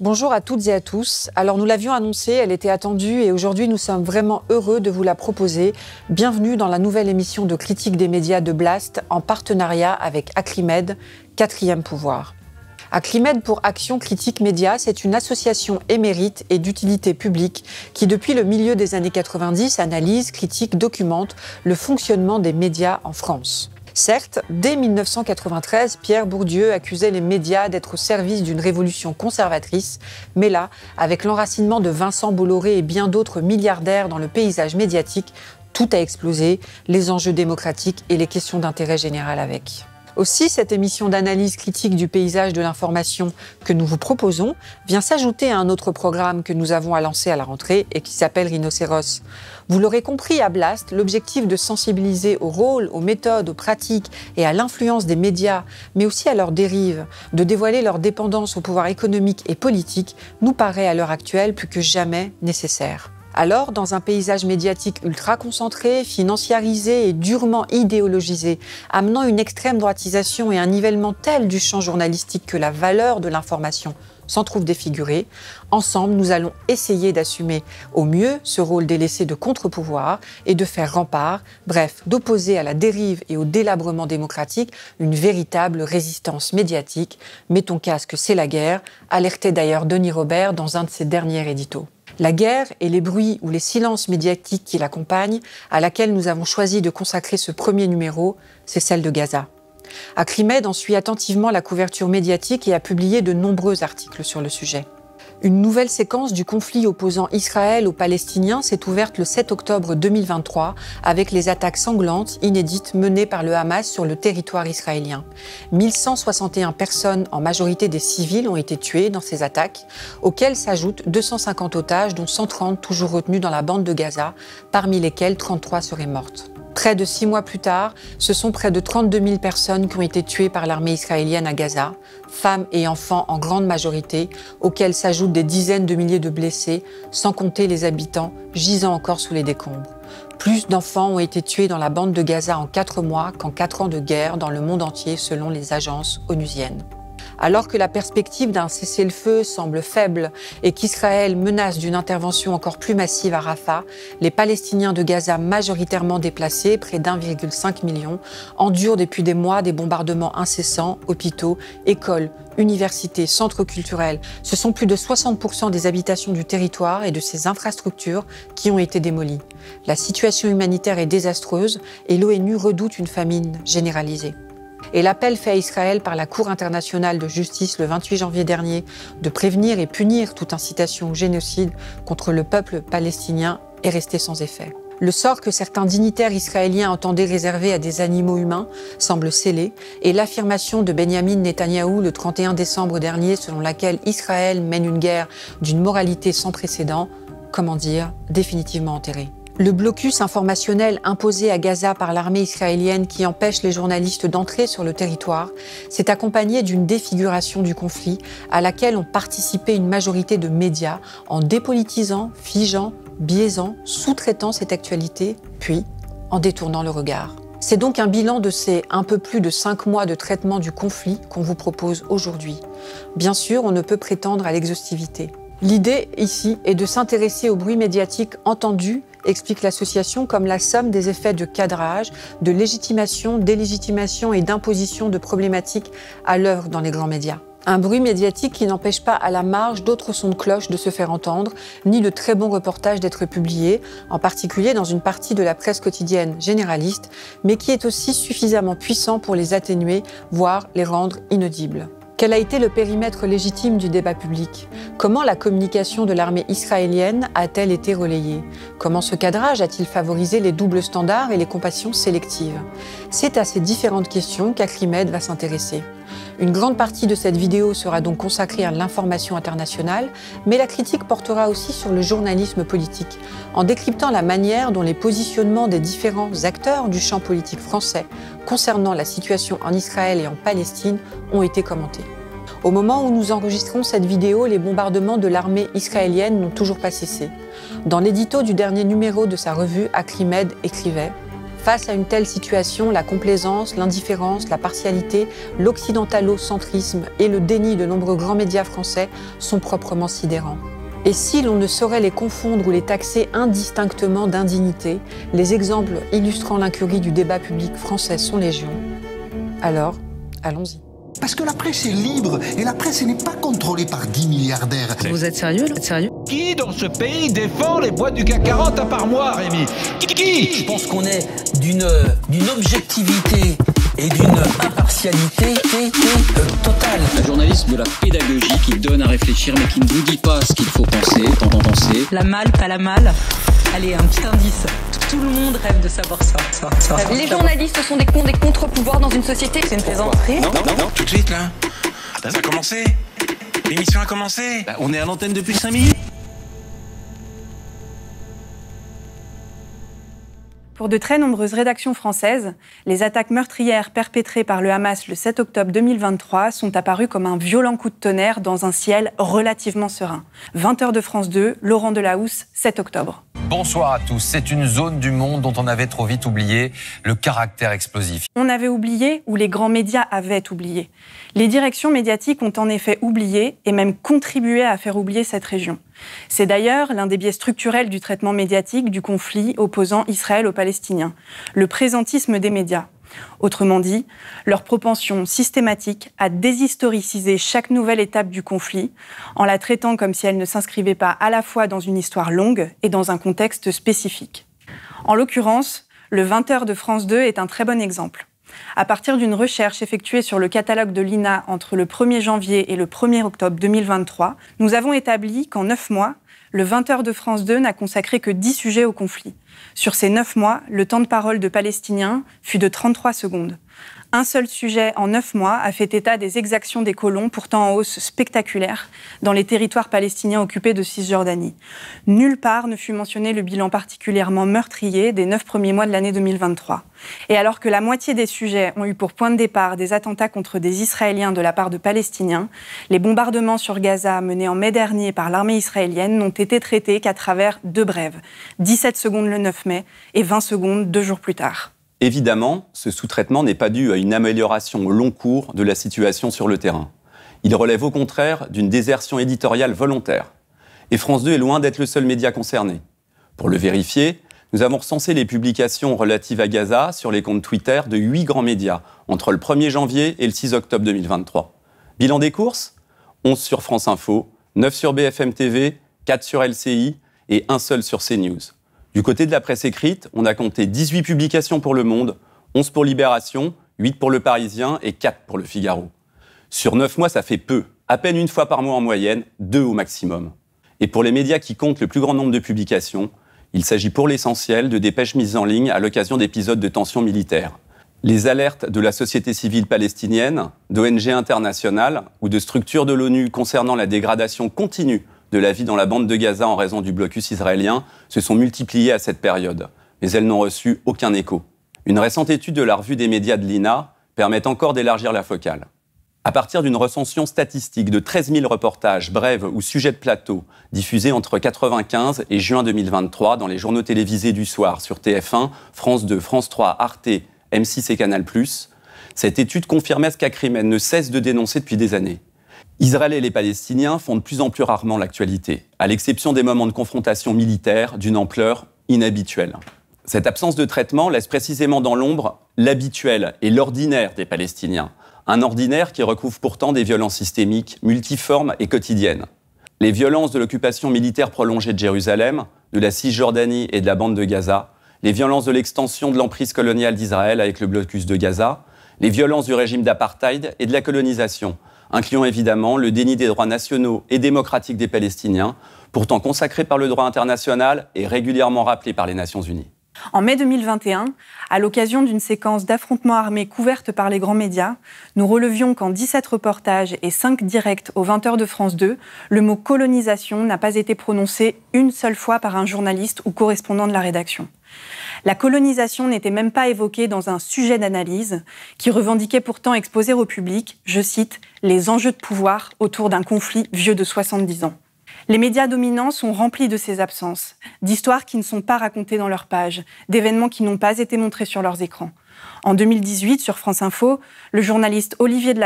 Bonjour à toutes et à tous. Alors nous l'avions annoncé, elle était attendue et aujourd'hui nous sommes vraiment heureux de vous la proposer. Bienvenue dans la nouvelle émission de critique des médias de Blast en partenariat avec ACRIMED, quatrième pouvoir. ACRIMED pour Action Critique Média, c'est une association émérite et d'utilité publique qui, depuis le milieu des années 90, analyse, critique, documente le fonctionnement des médias en France. Certes, dès 1993, Pierre Bourdieu accusait les médias d'être au service d'une révolution conservatrice, mais là, avec l'enracinement de Vincent Bolloré et bien d'autres milliardaires dans le paysage médiatique, tout a explosé, les enjeux démocratiques et les questions d'intérêt général avec. Aussi, cette émission d'analyse critique du paysage de l'information que nous vous proposons vient s'ajouter à un autre programme que nous avons à lancer à la rentrée et qui s'appelle Rhinocéros. Vous l'aurez compris à Blast, l'objectif de sensibiliser au rôle, aux méthodes, aux pratiques et à l'influence des médias, mais aussi à leurs dérives, de dévoiler leur dépendance au pouvoir économique et politique, nous paraît à l'heure actuelle plus que jamais nécessaire. Alors, dans un paysage médiatique ultra concentré, financiarisé et durement idéologisé, amenant une extrême droitisation et un nivellement tel du champ journalistique que la valeur de l'information s'en trouve défiguré. Ensemble, nous allons essayer d'assumer au mieux ce rôle délaissé de contre-pouvoir et de faire rempart, bref, d'opposer à la dérive et au délabrement démocratique une véritable résistance médiatique. mettons ton casque, c'est la guerre, alertait d'ailleurs Denis Robert dans un de ses derniers éditos. La guerre et les bruits ou les silences médiatiques qui l'accompagnent, à laquelle nous avons choisi de consacrer ce premier numéro, c'est celle de Gaza acrimed en suit attentivement la couverture médiatique et a publié de nombreux articles sur le sujet. Une nouvelle séquence du conflit opposant Israël aux Palestiniens s'est ouverte le 7 octobre 2023 avec les attaques sanglantes inédites menées par le Hamas sur le territoire israélien. 1161 personnes, en majorité des civils, ont été tuées dans ces attaques, auxquelles s'ajoutent 250 otages, dont 130 toujours retenus dans la bande de Gaza, parmi lesquels 33 seraient mortes. Près de six mois plus tard, ce sont près de 32 000 personnes qui ont été tuées par l'armée israélienne à Gaza, femmes et enfants en grande majorité, auxquels s'ajoutent des dizaines de milliers de blessés, sans compter les habitants gisant encore sous les décombres. Plus d'enfants ont été tués dans la bande de Gaza en quatre mois qu'en quatre ans de guerre dans le monde entier selon les agences onusiennes alors que la perspective d'un cessez-le-feu semble faible et qu'Israël menace d'une intervention encore plus massive à Rafah, les Palestiniens de Gaza majoritairement déplacés, près d'1,5 million, endurent depuis des mois des bombardements incessants, hôpitaux, écoles, universités, centres culturels. Ce sont plus de 60% des habitations du territoire et de ses infrastructures qui ont été démolies. La situation humanitaire est désastreuse et l'ONU redoute une famine généralisée et l'appel fait à Israël par la Cour internationale de justice le 28 janvier dernier de prévenir et punir toute incitation au génocide contre le peuple palestinien est resté sans effet. Le sort que certains dignitaires israéliens entendaient réserver à des animaux humains semble scellé, et l'affirmation de Benjamin Netanyahou le 31 décembre dernier selon laquelle Israël mène une guerre d'une moralité sans précédent, comment dire, définitivement enterrée le blocus informationnel imposé à Gaza par l'armée israélienne qui empêche les journalistes d'entrer sur le territoire s'est accompagné d'une défiguration du conflit à laquelle ont participé une majorité de médias en dépolitisant, figeant, biaisant, sous-traitant cette actualité, puis en détournant le regard. C'est donc un bilan de ces un peu plus de cinq mois de traitement du conflit qu'on vous propose aujourd'hui. Bien sûr, on ne peut prétendre à l'exhaustivité. L'idée ici est de s'intéresser au bruit médiatique entendu explique l'association comme la somme des effets de cadrage, de légitimation, délégitimation et d'imposition de problématiques à l'œuvre dans les grands médias. Un bruit médiatique qui n'empêche pas à la marge d'autres sons de cloche de se faire entendre, ni de très bons reportages d'être publiés, en particulier dans une partie de la presse quotidienne généraliste, mais qui est aussi suffisamment puissant pour les atténuer, voire les rendre inaudibles. Quel a été le périmètre légitime du débat public Comment la communication de l'armée israélienne a-t-elle été relayée Comment ce cadrage a-t-il favorisé les doubles standards et les compassions sélectives C'est à ces différentes questions qu'Akrimed va s'intéresser. Une grande partie de cette vidéo sera donc consacrée à l'information internationale, mais la critique portera aussi sur le journalisme politique, en décryptant la manière dont les positionnements des différents acteurs du champ politique français concernant la situation en Israël et en Palestine ont été commentés. Au moment où nous enregistrons cette vidéo, les bombardements de l'armée israélienne n'ont toujours pas cessé. Dans l'édito du dernier numéro de sa revue, Acrimed écrivait Face à une telle situation, la complaisance, l'indifférence, la partialité, l'occidentalocentrisme et le déni de nombreux grands médias français sont proprement sidérants. Et si l'on ne saurait les confondre ou les taxer indistinctement d'indignité, les exemples illustrant l'incurie du débat public français sont légion, alors allons-y. Parce que la presse est libre et la presse n'est pas contrôlée par 10 milliardaires. Vous êtes sérieux sérieux Qui dans ce pays défend les boîtes du CAC 40 à part moi, Rémi Qui Je pense qu'on est d'une objectivité et d'une impartialité totale. Un journaliste de la pédagogie qui donne à réfléchir mais qui ne vous dit pas ce qu'il faut penser, tant penser. La malle, pas la malle. Allez, un petit indice. Tout le monde rêve de savoir ça. les journalistes sont des cons, des contre-pouvoirs dans une société. C'est une plaisanterie. Non, non, non, tout de suite là. Ah, ça a commencé. L'émission a commencé. Bah, on est à l'antenne depuis 5 minutes. Pour de très nombreuses rédactions françaises, les attaques meurtrières perpétrées par le Hamas le 7 octobre 2023 sont apparues comme un violent coup de tonnerre dans un ciel relativement serein. 20h de France 2, Laurent Delahousse, 7 octobre. Bonsoir à tous. C'est une zone du monde dont on avait trop vite oublié le caractère explosif. On avait oublié ou les grands médias avaient oublié. Les directions médiatiques ont en effet oublié et même contribué à faire oublier cette région. C'est d'ailleurs l'un des biais structurels du traitement médiatique du conflit opposant Israël aux Palestiniens, le présentisme des médias. Autrement dit, leur propension systématique à déshistoriciser chaque nouvelle étape du conflit en la traitant comme si elle ne s'inscrivait pas à la fois dans une histoire longue et dans un contexte spécifique. En l'occurrence, le 20h de France 2 est un très bon exemple. À partir d'une recherche effectuée sur le catalogue de l'INA entre le 1er janvier et le 1er octobre 2023, nous avons établi qu'en 9 mois, le 20h de France 2 n'a consacré que 10 sujets au conflit. Sur ces 9 mois, le temps de parole de Palestiniens fut de 33 secondes. Un seul sujet en neuf mois a fait état des exactions des colons, pourtant en hausse spectaculaire, dans les territoires palestiniens occupés de Cisjordanie. Nulle part ne fut mentionné le bilan particulièrement meurtrier des neuf premiers mois de l'année 2023. Et alors que la moitié des sujets ont eu pour point de départ des attentats contre des Israéliens de la part de Palestiniens, les bombardements sur Gaza menés en mai dernier par l'armée israélienne n'ont été traités qu'à travers deux brèves, 17 secondes le 9 mai et 20 secondes deux jours plus tard. Évidemment, ce sous-traitement n'est pas dû à une amélioration au long cours de la situation sur le terrain. Il relève au contraire d'une désertion éditoriale volontaire. Et France 2 est loin d'être le seul média concerné. Pour le vérifier, nous avons recensé les publications relatives à Gaza sur les comptes Twitter de huit grands médias entre le 1er janvier et le 6 octobre 2023. Bilan des courses 11 sur France Info, 9 sur BFM TV, 4 sur LCI et un seul sur CNews. Du côté de la presse écrite, on a compté 18 publications pour Le Monde, 11 pour Libération, 8 pour Le Parisien et 4 pour Le Figaro. Sur 9 mois, ça fait peu, à peine une fois par mois en moyenne, deux au maximum. Et pour les médias qui comptent le plus grand nombre de publications, il s'agit pour l'essentiel de dépêches mises en ligne à l'occasion d'épisodes de tensions militaires. Les alertes de la société civile palestinienne, d'ONG internationales ou de structures de l'ONU concernant la dégradation continue de la vie dans la bande de Gaza en raison du blocus israélien se sont multipliées à cette période, mais elles n'ont reçu aucun écho. Une récente étude de la revue des médias de l'INA permet encore d'élargir la focale. À partir d'une recension statistique de 13 000 reportages, brèves ou sujets de plateau, diffusés entre 1995 et juin 2023 dans les journaux télévisés du soir sur TF1, France 2, France 3, Arte, M6 et Canal+, cette étude confirmait ce qu'Akrimen ne cesse de dénoncer depuis des années Israël et les Palestiniens font de plus en plus rarement l'actualité, à l'exception des moments de confrontation militaire d'une ampleur inhabituelle. Cette absence de traitement laisse précisément dans l'ombre l'habituel et l'ordinaire des Palestiniens, un ordinaire qui recouvre pourtant des violences systémiques, multiformes et quotidiennes. Les violences de l'occupation militaire prolongée de Jérusalem, de la Cisjordanie et de la bande de Gaza, les violences de l'extension de l'emprise coloniale d'Israël avec le blocus de Gaza, les violences du régime d'apartheid et de la colonisation, incluant évidemment le déni des droits nationaux et démocratiques des Palestiniens, pourtant consacré par le droit international et régulièrement rappelé par les Nations Unies. En mai 2021, à l'occasion d'une séquence d'affrontements armés couverte par les grands médias, nous relevions qu'en 17 reportages et 5 directs aux 20h de France 2, le mot colonisation n'a pas été prononcé une seule fois par un journaliste ou correspondant de la rédaction. La colonisation n'était même pas évoquée dans un sujet d'analyse qui revendiquait pourtant exposer au public, je cite, les enjeux de pouvoir autour d'un conflit vieux de 70 ans. Les médias dominants sont remplis de ces absences, d'histoires qui ne sont pas racontées dans leurs pages, d'événements qui n'ont pas été montrés sur leurs écrans. En 2018, sur France Info, le journaliste Olivier de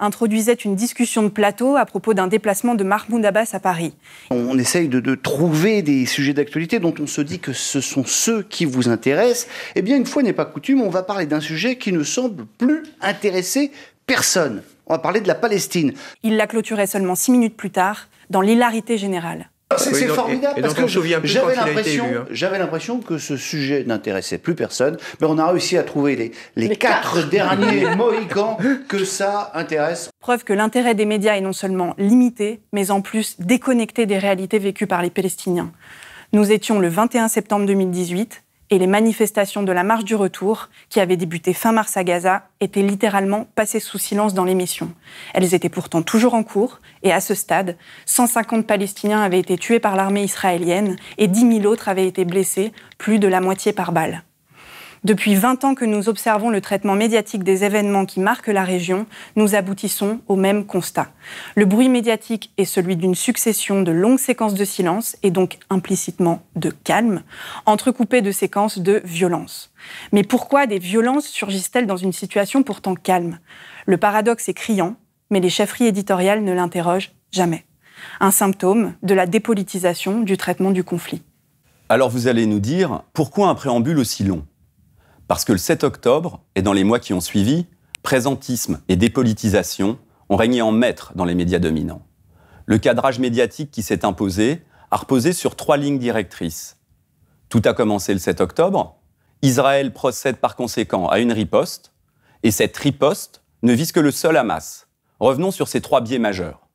introduisait une discussion de plateau à propos d'un déplacement de Mahmoud Abbas à Paris. On essaye de, de trouver des sujets d'actualité dont on se dit que ce sont ceux qui vous intéressent. Eh bien, une fois n'est pas coutume, on va parler d'un sujet qui ne semble plus intéresser personne. On va parler de la Palestine. Il l'a clôturait seulement six minutes plus tard, dans l'hilarité générale. Ah, c'est formidable parce que hein. j'avais l'impression, que ce sujet n'intéressait plus personne, mais on a réussi à trouver les, quatre, derniers Mohicans que ça intéresse. Preuve que l'intérêt des médias est non seulement limité, mais en plus déconnecté des réalités vécues par les Palestiniens. Nous étions le 21 septembre 2018 et les manifestations de la marche du retour, qui avaient débuté fin mars à Gaza, étaient littéralement passées sous silence dans l'émission. Elles étaient pourtant toujours en cours, et à ce stade, 150 Palestiniens avaient été tués par l'armée israélienne et 10 000 autres avaient été blessés, plus de la moitié par balle. Depuis 20 ans que nous observons le traitement médiatique des événements qui marquent la région, nous aboutissons au même constat. Le bruit médiatique est celui d'une succession de longues séquences de silence et donc implicitement de calme, entrecoupées de séquences de violence. Mais pourquoi des violences surgissent-elles dans une situation pourtant calme Le paradoxe est criant, mais les chefferies éditoriales ne l'interrogent jamais. Un symptôme de la dépolitisation du traitement du conflit. Alors vous allez nous dire, pourquoi un préambule aussi long parce que le 7 octobre, et dans les mois qui ont suivi, présentisme et dépolitisation ont régné en maître dans les médias dominants. Le cadrage médiatique qui s'est imposé a reposé sur trois lignes directrices. Tout a commencé le 7 octobre. Israël procède par conséquent à une riposte, et cette riposte ne vise que le seul Hamas. Revenons sur ces trois biais majeurs.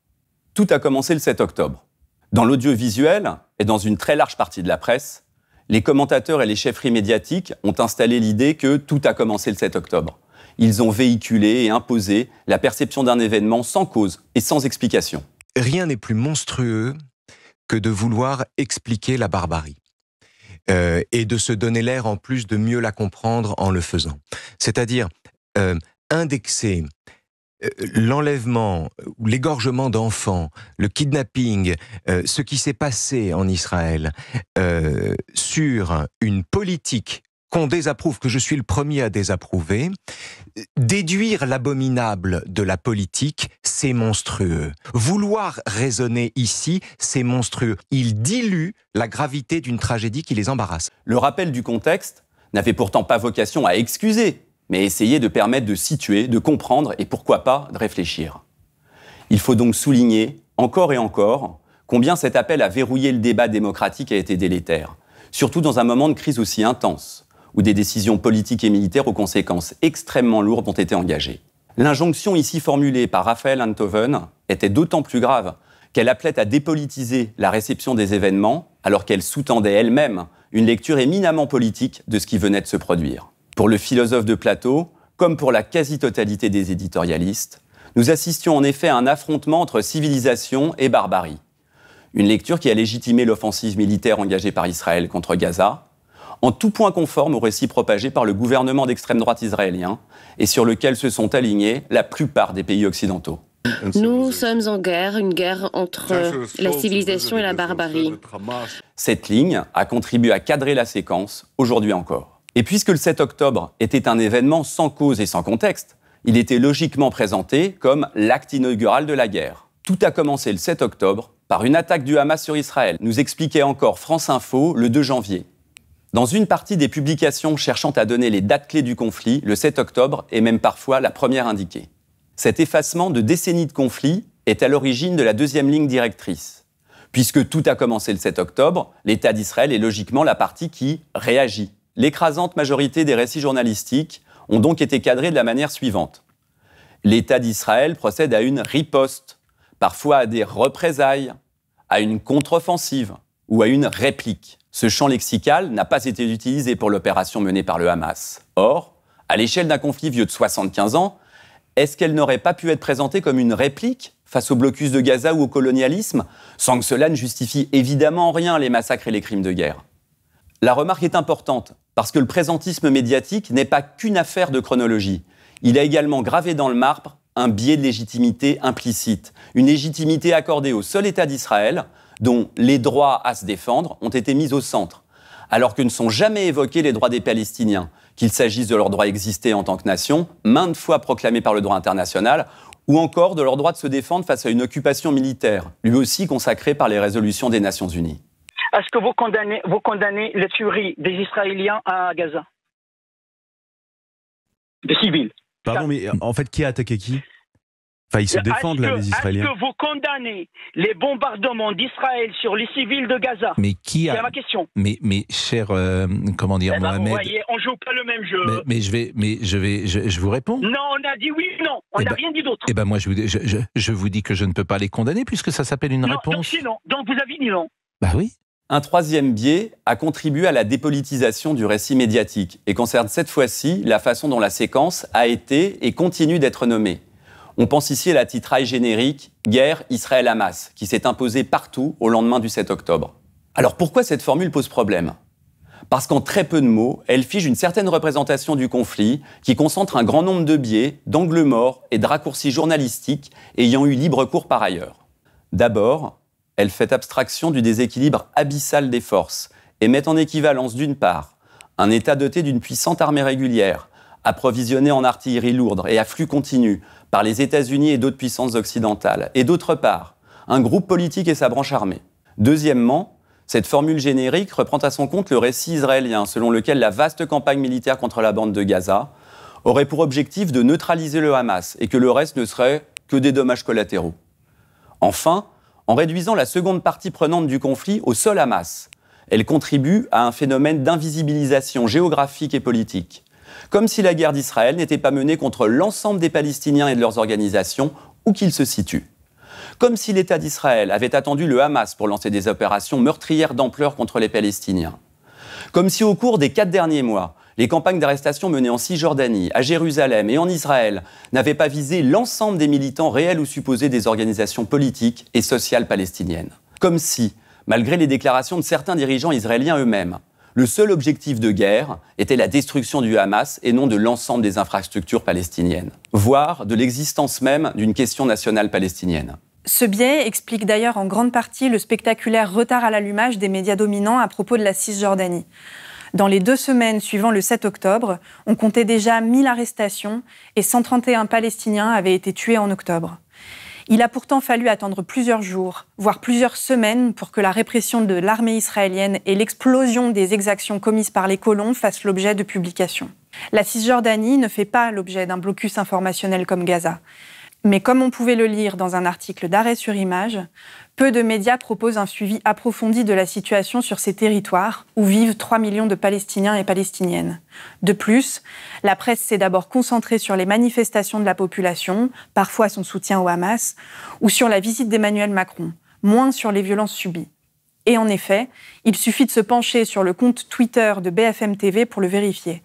Tout a commencé le 7 octobre. Dans l'audiovisuel et dans une très large partie de la presse, les commentateurs et les chefferies médiatiques ont installé l'idée que tout a commencé le 7 octobre. Ils ont véhiculé et imposé la perception d'un événement sans cause et sans explication. Rien n'est plus monstrueux que de vouloir expliquer la barbarie. Euh, et de se donner l'air en plus de mieux la comprendre en le faisant. C'est-à-dire euh, indexer euh, l'enlèvement l'égorgement d'enfants, le kidnapping, euh, ce qui s'est passé en Israël euh, sur une politique qu'on désapprouve, que je suis le premier à désapprouver, déduire l'abominable de la politique, c'est monstrueux. Vouloir raisonner ici, c'est monstrueux. Il dilue la gravité d'une tragédie qui les embarrasse. Le rappel du contexte n'avait pourtant pas vocation à excuser mais essayer de permettre de situer, de comprendre et pourquoi pas de réfléchir. Il faut donc souligner, encore et encore, combien cet appel à verrouiller le débat démocratique a été délétère, surtout dans un moment de crise aussi intense, où des décisions politiques et militaires aux conséquences extrêmement lourdes ont été engagées. L'injonction ici formulée par Raphaël Antoven était d'autant plus grave qu'elle appelait à dépolitiser la réception des événements, alors qu'elle sous-tendait elle-même une lecture éminemment politique de ce qui venait de se produire. Pour le philosophe de Plateau, comme pour la quasi-totalité des éditorialistes, nous assistions en effet à un affrontement entre civilisation et barbarie. Une lecture qui a légitimé l'offensive militaire engagée par Israël contre Gaza, en tout point conforme au récit propagé par le gouvernement d'extrême droite israélien et sur lequel se sont alignés la plupart des pays occidentaux. Nous sommes en guerre, une guerre entre la civilisation et la barbarie. Cette ligne a contribué à cadrer la séquence, aujourd'hui encore. Et puisque le 7 octobre était un événement sans cause et sans contexte, il était logiquement présenté comme l'acte inaugural de la guerre. Tout a commencé le 7 octobre par une attaque du Hamas sur Israël, nous expliquait encore France Info le 2 janvier. Dans une partie des publications cherchant à donner les dates clés du conflit, le 7 octobre est même parfois la première indiquée. Cet effacement de décennies de conflit est à l'origine de la deuxième ligne directrice. Puisque tout a commencé le 7 octobre, l'État d'Israël est logiquement la partie qui réagit. L'écrasante majorité des récits journalistiques ont donc été cadrés de la manière suivante. L'État d'Israël procède à une riposte, parfois à des représailles, à une contre-offensive ou à une réplique. Ce champ lexical n'a pas été utilisé pour l'opération menée par le Hamas. Or, à l'échelle d'un conflit vieux de 75 ans, est-ce qu'elle n'aurait pas pu être présentée comme une réplique face au blocus de Gaza ou au colonialisme, sans que cela ne justifie évidemment rien les massacres et les crimes de guerre La remarque est importante, parce que le présentisme médiatique n'est pas qu'une affaire de chronologie. Il a également gravé dans le marbre un biais de légitimité implicite, une légitimité accordée au seul État d'Israël, dont les droits à se défendre ont été mis au centre, alors que ne sont jamais évoqués les droits des Palestiniens, qu'il s'agisse de leur droit à exister en tant que nation, maintes fois proclamé par le droit international, ou encore de leur droit de se défendre face à une occupation militaire, lui aussi consacrée par les résolutions des Nations Unies. Est-ce que vous condamnez, vous condamnez les tueries des Israéliens à Gaza Des civils. Pardon, mais euh, en fait, qui a attaqué qui Enfin, ils se défendent, là, les Israéliens. Est-ce que vous condamnez les bombardements d'Israël sur les civils de Gaza Mais qui a... C'est ma question. Mais, cher, euh, comment dire, eh ben, Mohamed... Vous voyez, on joue pas le même jeu. Mais, je vais, mais je vais, je, vous réponds. Non, on a dit oui, non. On eh n'a ben, rien dit d'autre. Eh ben moi, je vous, je, je, vous dis que je ne peux pas les condamner puisque ça s'appelle une réponse. Donc, donc vous avez dit non. Bah oui. Un troisième biais a contribué à la dépolitisation du récit médiatique et concerne cette fois-ci la façon dont la séquence a été et continue d'être nommée. On pense ici à la titraille générique Guerre Israël-Hamas, qui s'est imposée partout au lendemain du 7 octobre. Alors pourquoi cette formule pose problème Parce qu'en très peu de mots, elle fige une certaine représentation du conflit qui concentre un grand nombre de biais, d'angles morts et de raccourcis journalistiques ayant eu libre cours par ailleurs. D'abord, elle fait abstraction du déséquilibre abyssal des forces et met en équivalence d'une part un État doté d'une puissante armée régulière, approvisionnée en artillerie lourde et à flux continu par les États-Unis et d'autres puissances occidentales, et d'autre part un groupe politique et sa branche armée. Deuxièmement, cette formule générique reprend à son compte le récit israélien selon lequel la vaste campagne militaire contre la bande de Gaza aurait pour objectif de neutraliser le Hamas et que le reste ne serait que des dommages collatéraux. Enfin, en réduisant la seconde partie prenante du conflit au seul Hamas. Elle contribue à un phénomène d'invisibilisation géographique et politique, comme si la guerre d'Israël n'était pas menée contre l'ensemble des Palestiniens et de leurs organisations, où qu'ils se situent. Comme si l'État d'Israël avait attendu le Hamas pour lancer des opérations meurtrières d'ampleur contre les Palestiniens. Comme si au cours des quatre derniers mois, les campagnes d'arrestation menées en Cisjordanie, à Jérusalem et en Israël n'avaient pas visé l'ensemble des militants réels ou supposés des organisations politiques et sociales palestiniennes. Comme si, malgré les déclarations de certains dirigeants israéliens eux-mêmes, le seul objectif de guerre était la destruction du Hamas et non de l'ensemble des infrastructures palestiniennes, voire de l'existence même d'une question nationale palestinienne. Ce biais explique d'ailleurs en grande partie le spectaculaire retard à l'allumage des médias dominants à propos de la Cisjordanie. Dans les deux semaines suivant le 7 octobre, on comptait déjà 1000 arrestations et 131 Palestiniens avaient été tués en octobre. Il a pourtant fallu attendre plusieurs jours, voire plusieurs semaines, pour que la répression de l'armée israélienne et l'explosion des exactions commises par les colons fassent l'objet de publications. La Cisjordanie ne fait pas l'objet d'un blocus informationnel comme Gaza. Mais comme on pouvait le lire dans un article d'arrêt sur image, peu de médias proposent un suivi approfondi de la situation sur ces territoires où vivent 3 millions de Palestiniens et Palestiniennes. De plus, la presse s'est d'abord concentrée sur les manifestations de la population, parfois son soutien au Hamas, ou sur la visite d'Emmanuel Macron, moins sur les violences subies. Et en effet, il suffit de se pencher sur le compte Twitter de BFM TV pour le vérifier.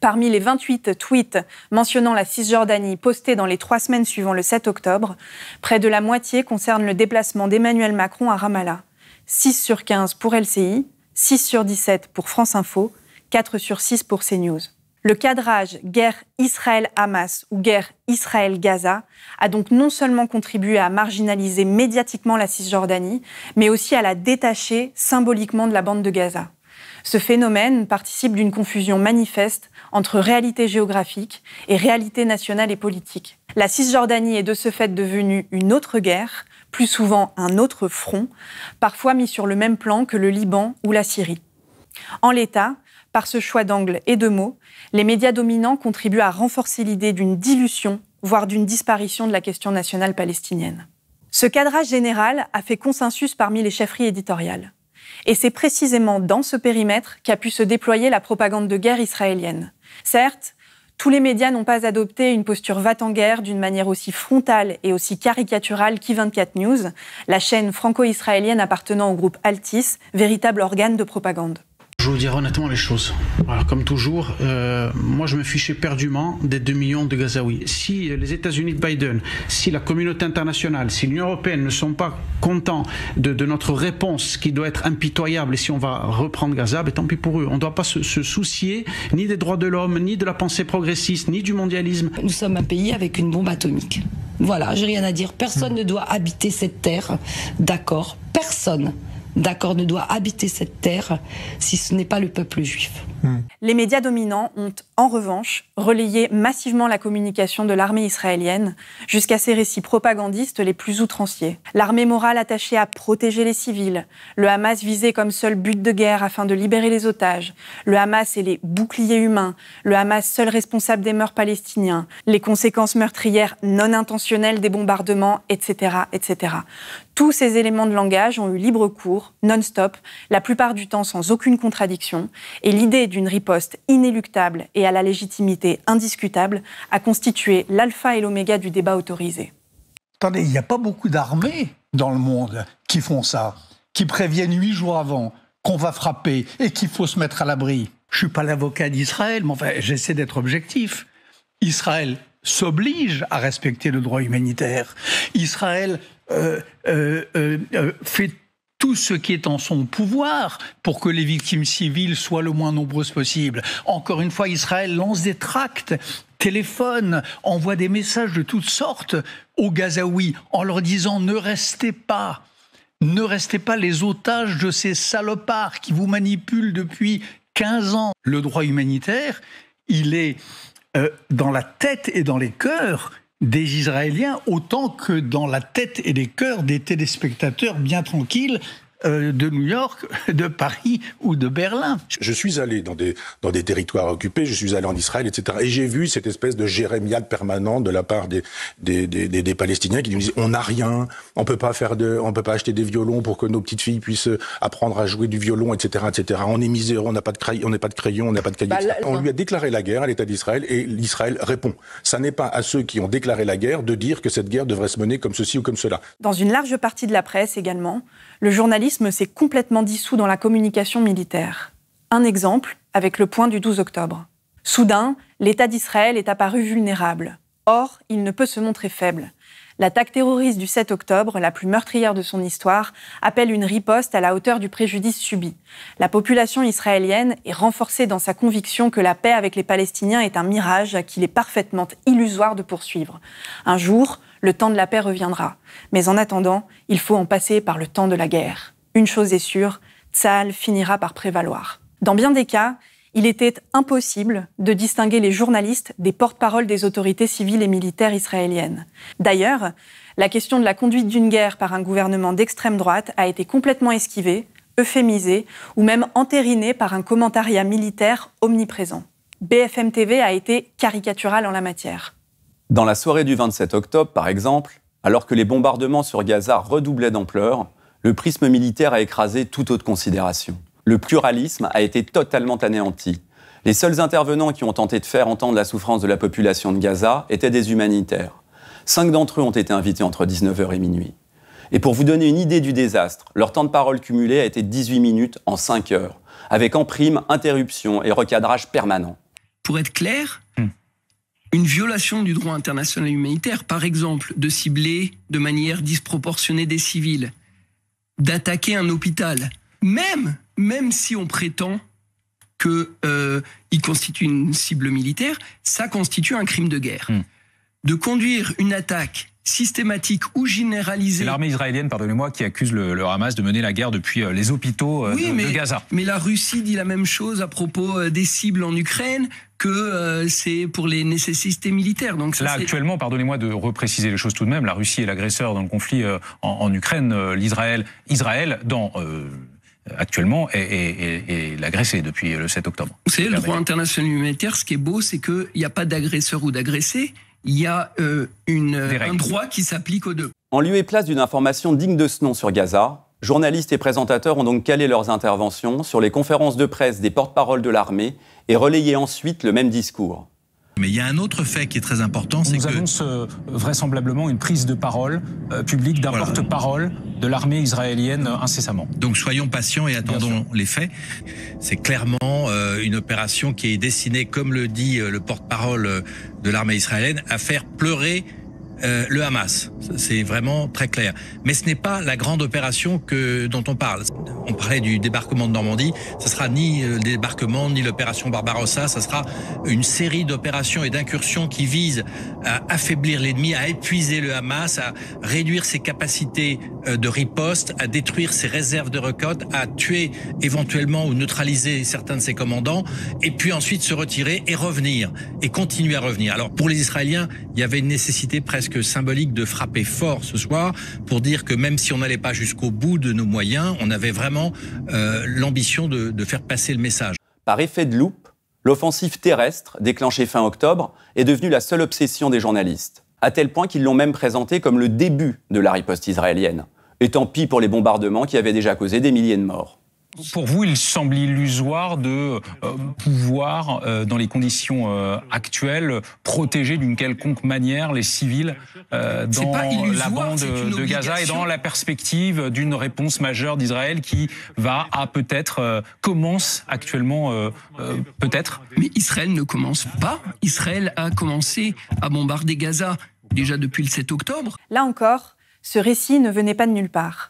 Parmi les 28 tweets mentionnant la Cisjordanie postés dans les trois semaines suivant le 7 octobre, près de la moitié concerne le déplacement d'Emmanuel Macron à Ramallah. 6 sur 15 pour LCI, 6 sur 17 pour France Info, 4 sur 6 pour CNews. Le cadrage guerre Israël-Hamas ou guerre Israël-Gaza a donc non seulement contribué à marginaliser médiatiquement la Cisjordanie, mais aussi à la détacher symboliquement de la bande de Gaza. Ce phénomène participe d'une confusion manifeste entre réalité géographique et réalité nationale et politique. La Cisjordanie est de ce fait devenue une autre guerre, plus souvent un autre front, parfois mis sur le même plan que le Liban ou la Syrie. En l'état, par ce choix d'angle et de mots, les médias dominants contribuent à renforcer l'idée d'une dilution, voire d'une disparition de la question nationale palestinienne. Ce cadrage général a fait consensus parmi les chefferies éditoriales. Et c'est précisément dans ce périmètre qu'a pu se déployer la propagande de guerre israélienne. Certes, tous les médias n'ont pas adopté une posture va en guerre d'une manière aussi frontale et aussi caricaturale qu'I24 News, la chaîne franco-israélienne appartenant au groupe Altis, véritable organe de propagande. Je vous dire honnêtement les choses. comme toujours, euh, moi je me fichais perdument des 2 millions de Gazaouis. Si les États-Unis de Biden, si la communauté internationale, si l'Union européenne ne sont pas contents de, notre réponse qui doit être impitoyable et si on va reprendre Gaza, ben, tant pis pour eux. On ne doit pas se, soucier ni des droits de l'homme, ni de la pensée progressiste, ni du mondialisme. Nous sommes un pays avec une bombe atomique. Voilà, j'ai rien à dire. Personne hmm. ne doit habiter cette terre. D'accord. Personne d'accord ne doit habiter cette terre si ce n'est pas le peuple juif. Hmm. Les médias dominants ont, en revanche, relayé massivement la communication de l'armée israélienne jusqu'à ses récits propagandistes les plus outranciers. L'armée morale attachée à protéger les civils, le Hamas visé comme seul but de guerre afin de libérer les otages, le Hamas et les boucliers humains, le Hamas seul responsable des mœurs palestiniens, les conséquences meurtrières non intentionnelles des bombardements, etc. etc. Tous ces éléments de langage ont eu libre cours non-stop, la plupart du temps sans aucune contradiction, et l'idée d'une riposte inéluctable et à la légitimité indiscutable a constitué l'alpha et l'oméga du débat autorisé. Attendez, il n'y a pas beaucoup d'armées dans le monde qui font ça, qui préviennent huit jours avant qu'on va frapper et qu'il faut se mettre à l'abri. Je suis pas l'avocat d'Israël, mais enfin, j'essaie d'être objectif. Israël s'oblige à respecter le droit humanitaire. Israël euh, euh, euh, euh fait tout ce qui est en son pouvoir pour que les victimes civiles soient le moins nombreuses possible. Encore une fois, Israël lance des tracts, téléphone, envoie des messages de toutes sortes aux Gazaouis en leur disant ne restez pas. Ne restez pas les otages de ces salopards qui vous manipulent depuis 15 ans. Le droit humanitaire, il est euh, dans la tête et dans les cœurs des Israéliens autant que dans la tête et les cœurs des téléspectateurs bien tranquilles euh, de New York, de Paris ou de Berlin. Je suis allé dans des, territoires occupés, je suis allé en Israël, etc. Et j'ai vu cette espèce de jérémiade permanente de la part des, des, Palestiniens qui nous disent on n'a rien, on peut pas faire de, on peut pas acheter des violons pour que nos petites filles puissent euh, apprendre à jouer du violon, etc., etc. On est miséreux, on n'a pas de crayon, on n'a pas de crayon, on n'a pas de cahier. Bah, on lui a déclaré la guerre à l'État d'Israël et l'Israël répond. Ça n'est pas à ceux qui ont déclaré la guerre de dire que cette guerre devrait se mener comme ceci ou comme cela. Dans une large partie de la presse également, le journalisme s'est complètement dissous dans la communication militaire. Un exemple avec le point du 12 octobre. Soudain, l'État d'Israël est apparu vulnérable. Or, il ne peut se montrer faible. L'attaque terroriste du 7 octobre, la plus meurtrière de son histoire, appelle une riposte à la hauteur du préjudice subi. La population israélienne est renforcée dans sa conviction que la paix avec les Palestiniens est un mirage qu'il est parfaitement illusoire de poursuivre. Un jour, le temps de la paix reviendra. Mais en attendant, il faut en passer par le temps de la guerre. Une chose est sûre, Tsahal finira par prévaloir. Dans bien des cas, il était impossible de distinguer les journalistes des porte-paroles des autorités civiles et militaires israéliennes. D'ailleurs, la question de la conduite d'une guerre par un gouvernement d'extrême droite a été complètement esquivée, euphémisée ou même entérinée par un commentariat militaire omniprésent. BFM TV a été caricatural en la matière. Dans la soirée du 27 octobre, par exemple, alors que les bombardements sur Gaza redoublaient d'ampleur, le prisme militaire a écrasé toute autre considération. Le pluralisme a été totalement anéanti. Les seuls intervenants qui ont tenté de faire entendre la souffrance de la population de Gaza étaient des humanitaires. Cinq d'entre eux ont été invités entre 19h et minuit. Et pour vous donner une idée du désastre, leur temps de parole cumulé a été 18 minutes en 5 heures, avec en prime interruption et recadrage permanent. Pour être clair, hmm une violation du droit international humanitaire, par exemple de cibler de manière disproportionnée des civils, d'attaquer un hôpital, même, même si on prétend qu'il euh, constitue une cible militaire, ça constitue un crime de guerre. Hmm. De conduire une attaque systématique ou généralisée. L'armée israélienne, pardonnez-moi, qui accuse le, Hamas de mener la guerre depuis euh, les hôpitaux euh, de, Gaza. Oui, Gaza. Mais la Russie dit la même chose à propos euh, des cibles en Ukraine que c'est pour les nécessités militaires. Donc là actuellement, pardonnez-moi de repréciser les choses tout de même. La Russie est l'agresseur dans le conflit en, Ukraine. L'Israël, Israël, dans actuellement est, est l'agressé depuis le 7 octobre. Vous savez, le droit international humanitaire, ce qui est beau, c'est qu'il n'y a pas d'agresseur ou d'agressé il y a euh, un droit qui s'applique aux deux. En lieu et place d'une information digne de ce nom sur Gaza, journalistes et présentateurs ont donc calé leurs interventions sur les conférences de presse des porte-paroles de l'armée et relayé ensuite le même discours. Mais il y a un autre fait qui est très important, c'est que... annonce euh, vraisemblablement une prise de parole euh, publique, d'un porte-parole de l'armée israélienne euh, incessamment. Donc soyons patients et attendons les faits. C'est clairement une opération qui est destinée, comme le dit le porte-parole de l'armée israélienne, à faire pleurer euh, le Hamas. C'est vraiment très clair. Mais ce n'est pas la grande opération que, dont on parle. On parlait du débarquement de Normandie. Ce sera ni euh, le débarquement, ni l'opération Barbarossa. Ce sera une série d'opérations et d'incursions qui visent à affaiblir l'ennemi, à épuiser le Hamas, à réduire ses capacités euh, de riposte, à détruire ses réserves de recotes, à tuer éventuellement ou neutraliser certains de ses commandants, et puis ensuite se retirer et revenir, et continuer à revenir. Alors pour les Israéliens, il y avait une nécessité presque symbolique de frapper fort ce soir pour dire que même si on n'allait pas jusqu'au bout de nos moyens, on avait vraiment euh, l'ambition de, de faire passer le message. Par effet de loupe, l'offensive terrestre, déclenchée fin octobre, est devenue la seule obsession des journalistes, à tel point qu'ils l'ont même présentée comme le début de la riposte israélienne. Et tant pis pour les bombardements qui avaient déjà causé des milliers de morts pour vous, il semble illusoire de euh, pouvoir, euh, dans les conditions euh, actuelles, protéger d'une quelconque manière les civils dans la bande de Gaza et dans la perspective d'une réponse majeure d'Israël qui va à peut-être, commence actuellement peut-être. Mais Israël ne commence pas. Israël a commencé à bombarder Gaza déjà depuis le 7 octobre. Là encore, ce récit ne venait pas de nulle part.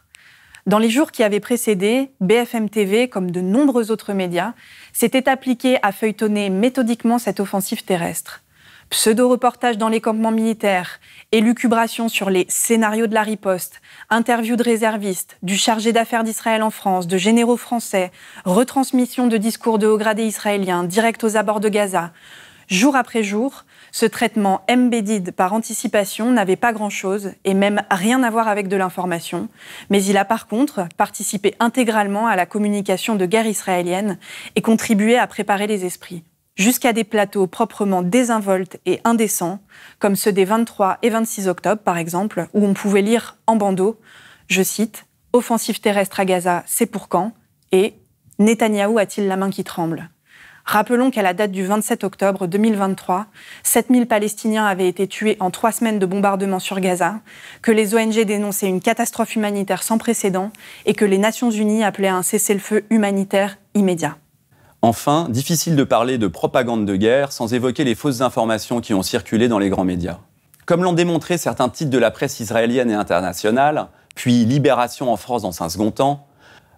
Dans les jours qui avaient précédé, BFM TV, comme de nombreux autres médias, s'était appliqué à feuilletonner méthodiquement cette offensive terrestre. Pseudo-reportages dans les campements militaires, élucubrations sur les scénarios de la riposte, interviews de réservistes, du chargé d'affaires d'Israël en France, de généraux français, retransmission de discours de haut gradés israéliens, direct aux abords de Gaza. Jour après jour, ce traitement embedded par anticipation n'avait pas grand-chose et même rien à voir avec de l'information, mais il a par contre participé intégralement à la communication de guerre israélienne et contribué à préparer les esprits jusqu'à des plateaux proprement désinvoltes et indécents, comme ceux des 23 et 26 octobre par exemple, où on pouvait lire en bandeau, je cite, Offensive terrestre à Gaza, c'est pour quand et Netanyahou a-t-il la main qui tremble Rappelons qu'à la date du 27 octobre 2023, 7000 Palestiniens avaient été tués en trois semaines de bombardements sur Gaza, que les ONG dénonçaient une catastrophe humanitaire sans précédent et que les Nations Unies appelaient à un cessez-le-feu humanitaire immédiat. Enfin, difficile de parler de propagande de guerre sans évoquer les fausses informations qui ont circulé dans les grands médias. Comme l'ont démontré certains titres de la presse israélienne et internationale, puis Libération en France dans un second temps,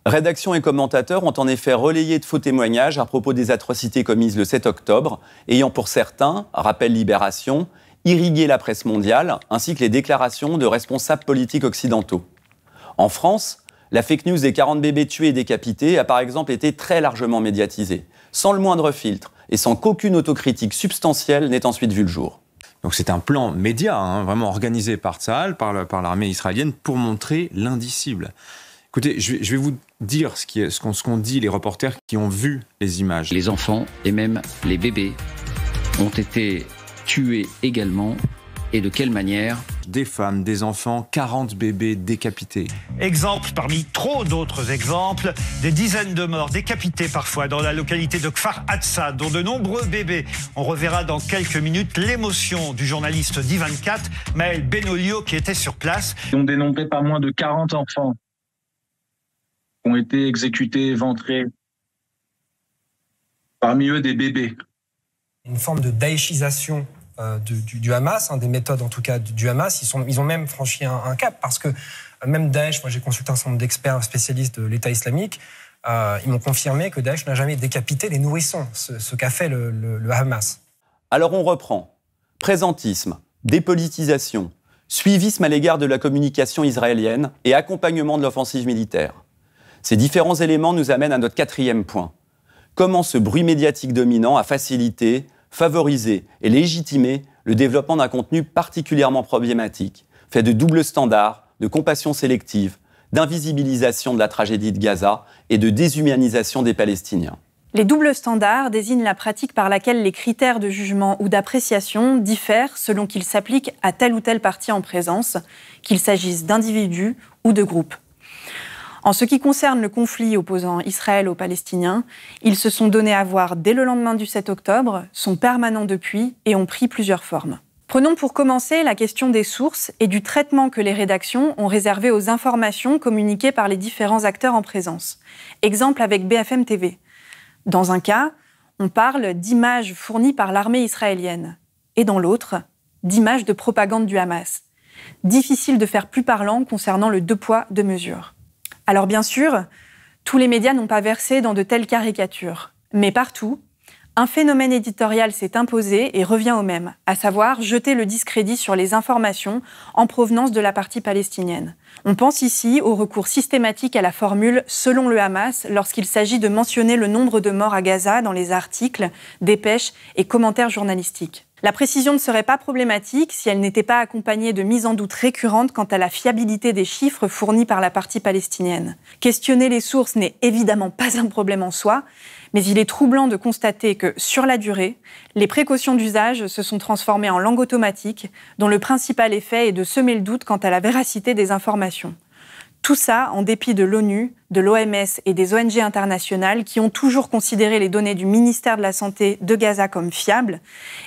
Rédaction et commentateurs ont en effet relayé de faux témoignages à propos des atrocités commises le 7 octobre, ayant pour certains, rappel Libération, irrigué la presse mondiale, ainsi que les déclarations de responsables politiques occidentaux. En France, la fake news des 40 bébés tués et décapités a par exemple été très largement médiatisée, sans le moindre filtre et sans qu'aucune autocritique substantielle n'ait ensuite vu le jour. Donc c'est un plan média, hein, vraiment organisé par Tsahal, par l'armée israélienne, pour montrer l'indicible. Écoutez, je vais, vous dire ce qu'ont ce, ce dit les reporters qui ont vu les images. Les enfants et même les bébés ont été tués également et de quelle manière Des femmes, des enfants, 40 bébés décapités. Exemple parmi trop d'autres exemples, des dizaines de morts décapités parfois dans la localité de Kfar Hatsa, dont de nombreux bébés. On reverra dans quelques minutes l'émotion du journaliste d'I24, Maël Benolio, qui était sur place. Ils ont dénombré pas moins de 40 enfants ont été exécutés, ventrés. Parmi eux, des bébés. Une forme de daïchisation euh, du, Hamas, hein, des méthodes en tout cas du, Hamas. Ils, sont, ils, ont même franchi un, cap parce que euh, même Daesh, moi j'ai consulté un certain nombre d'experts spécialistes de l'État islamique, euh, ils m'ont confirmé que Daesh n'a jamais décapité les nourrissons, ce, qu'a fait le, le, Hamas. Alors on reprend. Présentisme, dépolitisation, suivisme à l'égard de la communication israélienne et accompagnement de l'offensive militaire. Ces différents éléments nous amènent à notre quatrième point. Comment ce bruit médiatique dominant a facilité, favorisé et légitimé le développement d'un contenu particulièrement problématique, fait de doubles standards, de compassion sélective, d'invisibilisation de la tragédie de Gaza et de déshumanisation des Palestiniens. Les doubles standards désignent la pratique par laquelle les critères de jugement ou d'appréciation diffèrent selon qu'ils s'appliquent à telle ou telle partie en présence, qu'il s'agisse d'individus ou de groupes. En ce qui concerne le conflit opposant Israël aux Palestiniens, ils se sont donnés à voir dès le lendemain du 7 octobre, sont permanents depuis et ont pris plusieurs formes. Prenons pour commencer la question des sources et du traitement que les rédactions ont réservé aux informations communiquées par les différents acteurs en présence. Exemple avec BFM TV. Dans un cas, on parle d'images fournies par l'armée israélienne et dans l'autre, d'images de propagande du Hamas. Difficile de faire plus parlant concernant le deux poids, deux mesures. Alors bien sûr, tous les médias n'ont pas versé dans de telles caricatures, mais partout, un phénomène éditorial s'est imposé et revient au même, à savoir jeter le discrédit sur les informations en provenance de la partie palestinienne. On pense ici au recours systématique à la formule selon le Hamas lorsqu'il s'agit de mentionner le nombre de morts à Gaza dans les articles, dépêches et commentaires journalistiques. La précision ne serait pas problématique si elle n'était pas accompagnée de mises en doute récurrentes quant à la fiabilité des chiffres fournis par la partie palestinienne. Questionner les sources n'est évidemment pas un problème en soi, mais il est troublant de constater que, sur la durée, les précautions d'usage se sont transformées en langue automatique, dont le principal effet est de semer le doute quant à la véracité des informations. Tout ça en dépit de l'ONU, de l'OMS et des ONG internationales qui ont toujours considéré les données du ministère de la Santé de Gaza comme fiables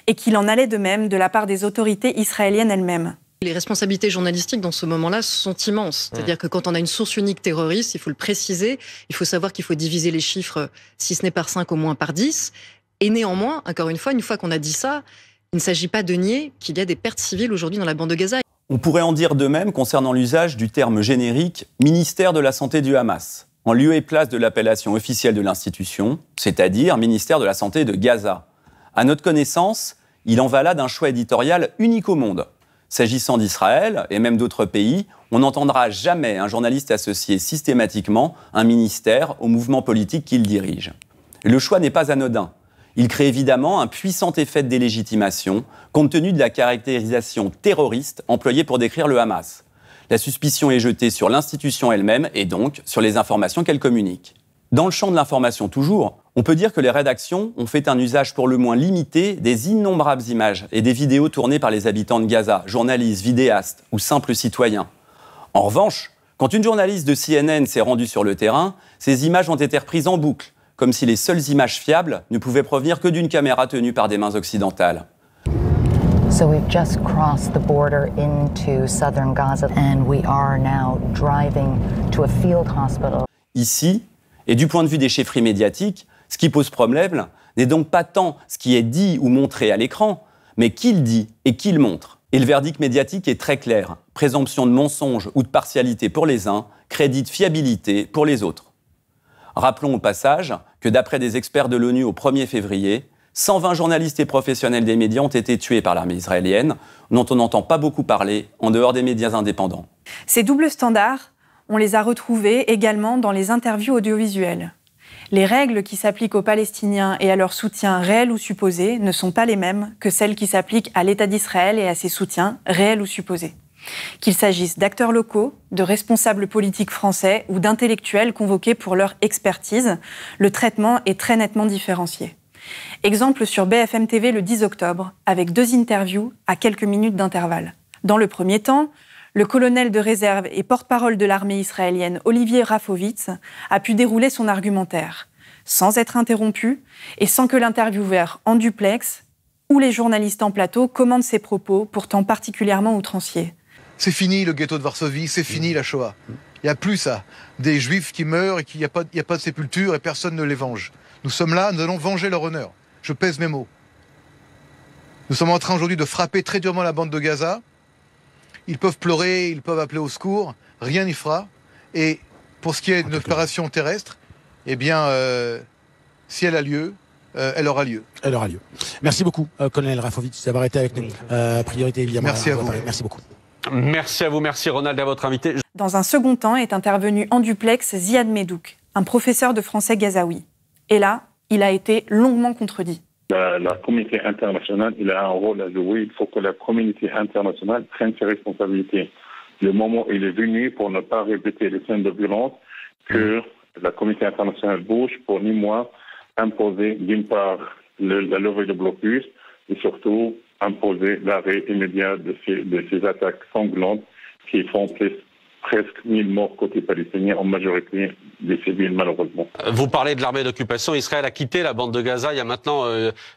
et qu'il en allait de même de la part des autorités israéliennes elles-mêmes. Les responsabilités journalistiques dans ce moment-là sont immenses. C'est-à-dire que quand on a une source unique terroriste, il faut le préciser, il faut savoir qu'il faut diviser les chiffres, si ce n'est par 5, au moins par 10. Et néanmoins, encore une fois, une fois qu'on a dit ça, il ne s'agit pas de nier qu'il y a des pertes civiles aujourd'hui dans la bande de Gaza. On pourrait en dire de même concernant l'usage du terme générique ministère de la Santé du Hamas, en lieu et place de l'appellation officielle de l'institution, c'est-à-dire ministère de la Santé de Gaza. À notre connaissance, il en va là d'un choix éditorial unique au monde. S'agissant d'Israël et même d'autres pays, on n'entendra jamais un journaliste associer systématiquement un ministère au mouvement politique qu'il dirige. Le choix n'est pas anodin. Il crée évidemment un puissant effet de délégitimation, compte tenu de la caractérisation terroriste employée pour décrire le Hamas. La suspicion est jetée sur l'institution elle-même et donc sur les informations qu'elle communique. Dans le champ de l'information toujours, on peut dire que les rédactions ont fait un usage pour le moins limité des innombrables images et des vidéos tournées par les habitants de Gaza, journalistes, vidéastes ou simples citoyens. En revanche, quand une journaliste de CNN s'est rendue sur le terrain, ces images ont été reprises en boucle comme si les seules images fiables ne pouvaient provenir que d'une caméra tenue par des mains occidentales. Ici, et du point de vue des chefferies médiatiques, ce qui pose problème n'est donc pas tant ce qui est dit ou montré à l'écran, mais qui le dit et qui le montre. Et le verdict médiatique est très clair. Présomption de mensonge ou de partialité pour les uns, crédit de fiabilité pour les autres. Rappelons au passage que d'après des experts de l'ONU au 1er février, 120 journalistes et professionnels des médias ont été tués par l'armée israélienne, dont on n'entend pas beaucoup parler en dehors des médias indépendants. Ces doubles standards, on les a retrouvés également dans les interviews audiovisuelles. Les règles qui s'appliquent aux Palestiniens et à leur soutien réel ou supposé ne sont pas les mêmes que celles qui s'appliquent à l'État d'Israël et à ses soutiens réels ou supposés qu'il s'agisse d'acteurs locaux, de responsables politiques français ou d'intellectuels convoqués pour leur expertise. Le traitement est très nettement différencié. Exemple sur BFM TV le 10 octobre, avec deux interviews à quelques minutes d'intervalle. Dans le premier temps, le colonel de réserve et porte-parole de l'armée israélienne Olivier Rafovitz a pu dérouler son argumentaire, sans être interrompu et sans que l'intervieweur en duplex ou les journalistes en plateau commandent ses propos, pourtant particulièrement outranciers. C'est fini le ghetto de Varsovie, c'est fini mm. la Shoah. Il n'y a plus ça. Des juifs qui meurent et qu'il n'y a, pas, a pas de sépulture et personne ne les venge. Nous sommes là, nous allons venger leur honneur. Je pèse mes mots. Nous sommes en train aujourd'hui de frapper très durement la bande de Gaza. Ils peuvent pleurer, ils peuvent appeler au secours, rien n'y fera. Et pour ce qui est d'une opération terrestre, eh bien, euh, si elle a lieu, euh, elle aura lieu. Elle aura lieu. Merci beaucoup, euh, colonel Rafovic, d'avoir été avec nous. priorité, évidemment. Merci à vous. Merci beaucoup. Merci à vous, merci Ronald à votre invité. Dans un second temps est intervenu en duplex Ziad Medouk, un professeur de français gazaoui. Et là, il a été longuement contredit. La, communauté internationale, il a un rôle à jouer. Il faut que la communauté internationale prenne ses responsabilités. Le moment est venu pour ne pas répéter les scènes de violence que la communauté internationale bouge pour ni moins imposer d'une part la levée de blocus et surtout imposer l'arrêt immédiat de ces, de ces, attaques sanglantes qui font presque 1000 morts côté palestinien, en majorité des civils malheureusement. Vous parlez de l'armée d'occupation. Israël a quitté la bande de Gaza il y a maintenant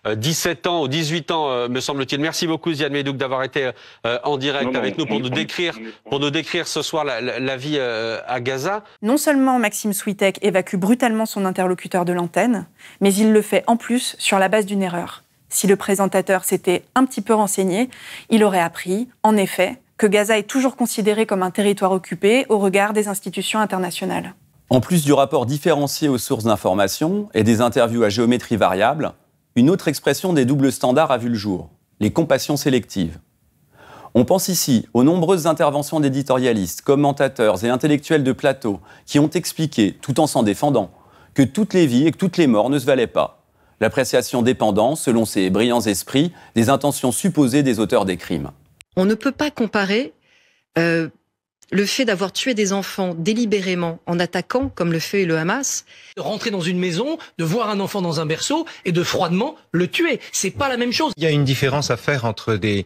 17 euh, euh, ans ou 18 ans, euh, me semble-t-il. Merci beaucoup Ziad Medouk d'avoir été en direct avec nous pour nous décrire, pour nous décrire ce soir la, la vie à Gaza. Non seulement Maxime Switek évacue brutalement son interlocuteur de l'antenne, mais il le fait en plus sur la base d'une erreur si le présentateur s'était un petit peu renseigné, il aurait appris, en effet, que Gaza est toujours considéré comme un territoire occupé au regard des institutions internationales. En plus du rapport différencié aux sources d'information et des interviews à géométrie variable, une autre expression des doubles standards a vu le jour, les compassions sélectives. On pense ici aux nombreuses interventions d'éditorialistes, commentateurs et intellectuels de plateau qui ont expliqué, tout en s'en défendant, que toutes les vies et que toutes les morts ne se valaient pas, L'appréciation dépendant, selon ces brillants esprits, des intentions supposées des auteurs des crimes. On ne peut pas comparer euh, le fait d'avoir tué des enfants délibérément en attaquant, comme le fait le Hamas. De rentrer dans une maison, de voir un enfant dans un berceau et de froidement le tuer, c'est pas la même chose. Il y a une différence à faire entre des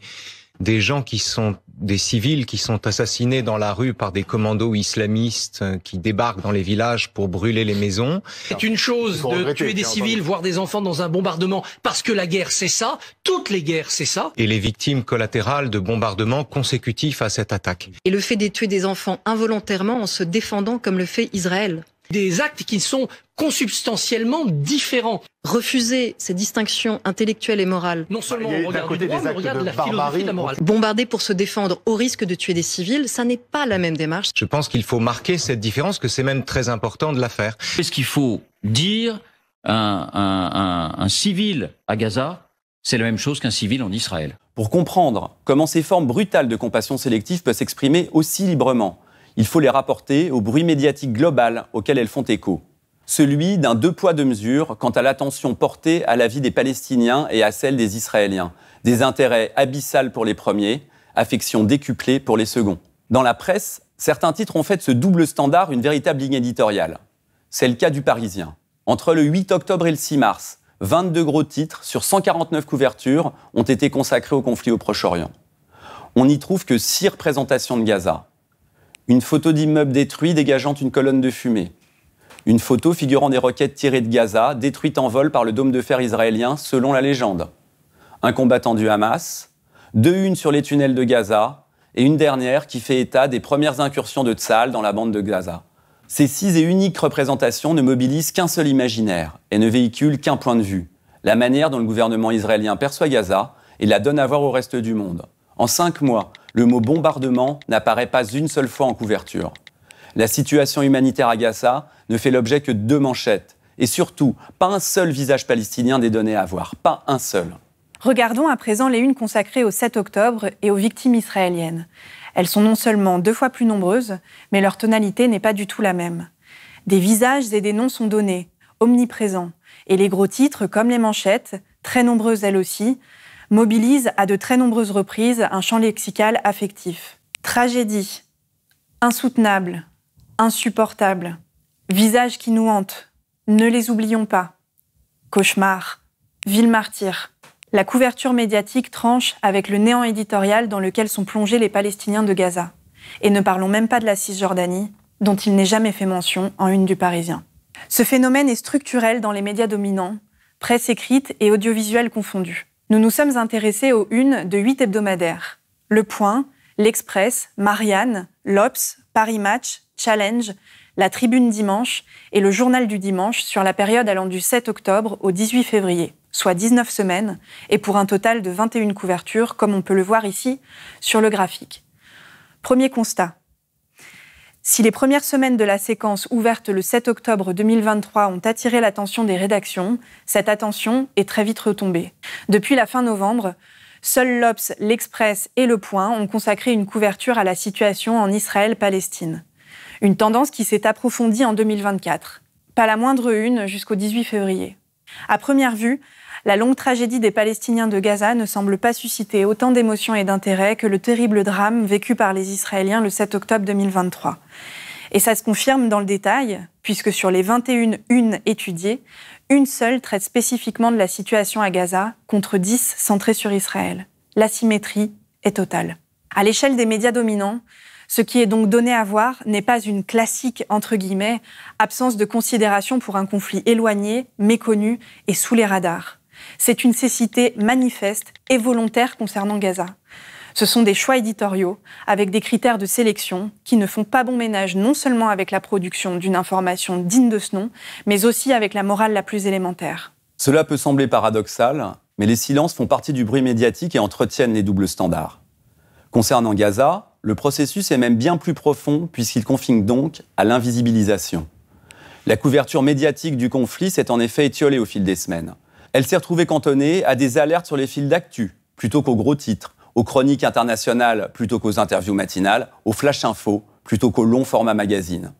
des gens qui sont des civils qui sont assassinés dans la rue par des commandos islamistes euh, qui débarquent dans les villages pour brûler les maisons. C'est une chose de tuer des civils, voire des enfants dans un bombardement, parce que la guerre c'est ça, toutes les guerres c'est ça. Et les victimes collatérales de bombardements consécutifs à cette attaque. Et le fait de tuer des enfants involontairement en se défendant comme le fait Israël des actes qui sont consubstantiellement différents. Refuser ces distinctions intellectuelles et morales. Non seulement on des on de la philosophie la morale. Bombarder pour se défendre au risque de tuer des civils, ça n'est pas la même démarche. Je pense qu'il faut marquer cette différence, que c'est même très important de la faire. Qu'est-ce qu'il faut dire un civil à Gaza c'est la même chose qu'un civil en Israël. Pour comprendre comment ces formes brutales de compassion sélective peuvent s'exprimer aussi librement, il faut les rapporter au bruit médiatique global auquel elles font écho. Celui d'un deux poids deux mesures quant à l'attention portée à la vie des Palestiniens et à celle des Israéliens. Des intérêts abyssales pour les premiers, affection décuplée pour les seconds. Dans la presse, certains titres ont fait de ce double standard une véritable ligne éditoriale. C'est le cas du Parisien. Entre le 8 octobre et le 6 mars, 22 gros titres sur 149 couvertures ont été consacrés au conflit au Proche-Orient. On n'y trouve que six représentations de Gaza une photo d'immeuble détruit dégageant une colonne de fumée, une photo figurant des roquettes tirées de Gaza détruites en vol par le dôme de fer israélien selon la légende, un combattant du Hamas, deux une sur les tunnels de Gaza et une dernière qui fait état des premières incursions de Tsal dans la bande de Gaza. Ces six et uniques représentations ne mobilisent qu'un seul imaginaire et ne véhiculent qu'un point de vue, la manière dont le gouvernement israélien perçoit Gaza et la donne à voir au reste du monde. En cinq mois, le mot bombardement n'apparaît pas une seule fois en couverture. La situation humanitaire à Gaza ne fait l'objet que de deux manchettes. Et surtout, pas un seul visage palestinien des données à voir. Pas un seul. Regardons à présent les unes consacrées au 7 octobre et aux victimes israéliennes. Elles sont non seulement deux fois plus nombreuses, mais leur tonalité n'est pas du tout la même. Des visages et des noms sont donnés, omniprésents, et les gros titres, comme les manchettes, très nombreuses elles aussi, mobilise à de très nombreuses reprises un champ lexical affectif. Tragédie, insoutenable, insupportable, visage qui nous hante, ne les oublions pas, cauchemar, ville martyr. La couverture médiatique tranche avec le néant éditorial dans lequel sont plongés les Palestiniens de Gaza. Et ne parlons même pas de la Cisjordanie, dont il n'est jamais fait mention en une du Parisien. Ce phénomène est structurel dans les médias dominants, presse écrite et audiovisuelle confondus nous nous sommes intéressés aux unes de huit hebdomadaires. Le Point, L'Express, Marianne, L'Obs, Paris Match, Challenge, La Tribune Dimanche et le Journal du Dimanche sur la période allant du 7 octobre au 18 février, soit 19 semaines, et pour un total de 21 couvertures, comme on peut le voir ici sur le graphique. Premier constat, si les premières semaines de la séquence ouverte le 7 octobre 2023 ont attiré l'attention des rédactions, cette attention est très vite retombée. Depuis la fin novembre, Seuls l'Obs, l'Express et Le Point ont consacré une couverture à la situation en Israël-Palestine. Une tendance qui s'est approfondie en 2024. Pas la moindre une jusqu'au 18 février. À première vue, la longue tragédie des Palestiniens de Gaza ne semble pas susciter autant d'émotions et d'intérêt que le terrible drame vécu par les Israéliens le 7 octobre 2023. Et ça se confirme dans le détail, puisque sur les 21 unes étudiées, une seule traite spécifiquement de la situation à Gaza, contre 10 centrées sur Israël. L'asymétrie est totale. À l'échelle des médias dominants, ce qui est donc donné à voir n'est pas une classique, entre guillemets, absence de considération pour un conflit éloigné, méconnu et sous les radars. C'est une cécité manifeste et volontaire concernant Gaza. Ce sont des choix éditoriaux avec des critères de sélection qui ne font pas bon ménage non seulement avec la production d'une information digne de ce nom, mais aussi avec la morale la plus élémentaire. Cela peut sembler paradoxal, mais les silences font partie du bruit médiatique et entretiennent les doubles standards. Concernant Gaza, le processus est même bien plus profond puisqu'il confine donc à l'invisibilisation. La couverture médiatique du conflit s'est en effet étiolée au fil des semaines. Elle s'est retrouvée cantonnée à des alertes sur les fils d'actu plutôt qu'aux gros titres, aux chroniques internationales plutôt qu'aux interviews matinales, aux flash infos plutôt qu'aux longs formats magazines.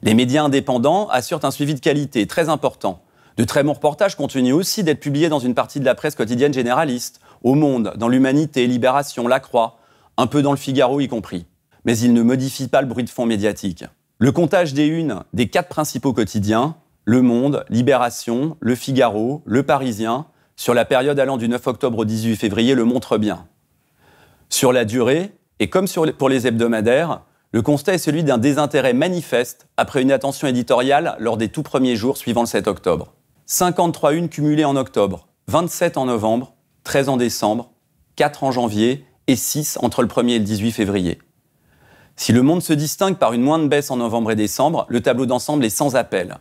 Les médias indépendants assurent un suivi de qualité très important. De très bons reportages continuent aussi d'être publiés dans une partie de la presse quotidienne généraliste, au Monde, dans l'Humanité, Libération, La Croix, un peu dans le Figaro y compris. Mais ils ne modifient pas le bruit de fond médiatique. Le comptage des unes des quatre principaux quotidiens le Monde, Libération, Le Figaro, Le Parisien, sur la période allant du 9 octobre au 18 février, le montrent bien. Sur la durée, et comme pour les hebdomadaires, le constat est celui d'un désintérêt manifeste après une attention éditoriale lors des tout premiers jours suivant le 7 octobre. 53 unes cumulées en octobre, 27 en novembre, 13 en décembre, 4 en janvier et 6 entre le 1er et le 18 février. Si le monde se distingue par une moindre baisse en novembre et décembre, le tableau d'ensemble est sans appel.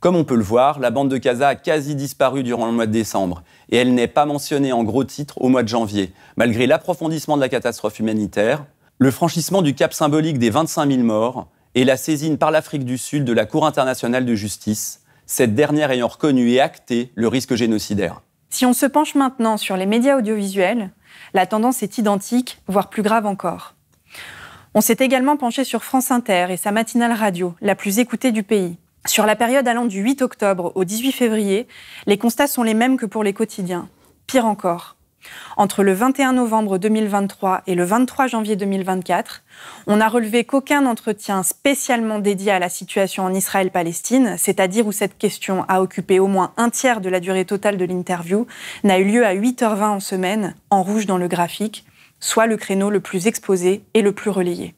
Comme on peut le voir, la bande de Casa a quasi disparu durant le mois de décembre et elle n'est pas mentionnée en gros titre au mois de janvier, malgré l'approfondissement de la catastrophe humanitaire, le franchissement du cap symbolique des 25 000 morts et la saisine par l'Afrique du Sud de la Cour internationale de justice, cette dernière ayant reconnu et acté le risque génocidaire. Si on se penche maintenant sur les médias audiovisuels, la tendance est identique, voire plus grave encore. On s'est également penché sur France Inter et sa matinale radio, la plus écoutée du pays. Sur la période allant du 8 octobre au 18 février, les constats sont les mêmes que pour les quotidiens. Pire encore, entre le 21 novembre 2023 et le 23 janvier 2024, on a relevé qu'aucun entretien spécialement dédié à la situation en Israël-Palestine, c'est-à-dire où cette question a occupé au moins un tiers de la durée totale de l'interview, n'a eu lieu à 8h20 en semaine, en rouge dans le graphique, soit le créneau le plus exposé et le plus relayé.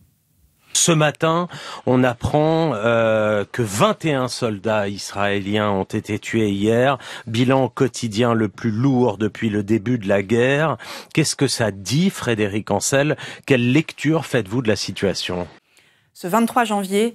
Ce matin, on apprend euh, que 21 soldats israéliens ont été tués hier, bilan quotidien le plus lourd depuis le début de la guerre. Qu'est-ce que ça dit, Frédéric Ancel Quelle lecture faites-vous de la situation Ce 23 janvier,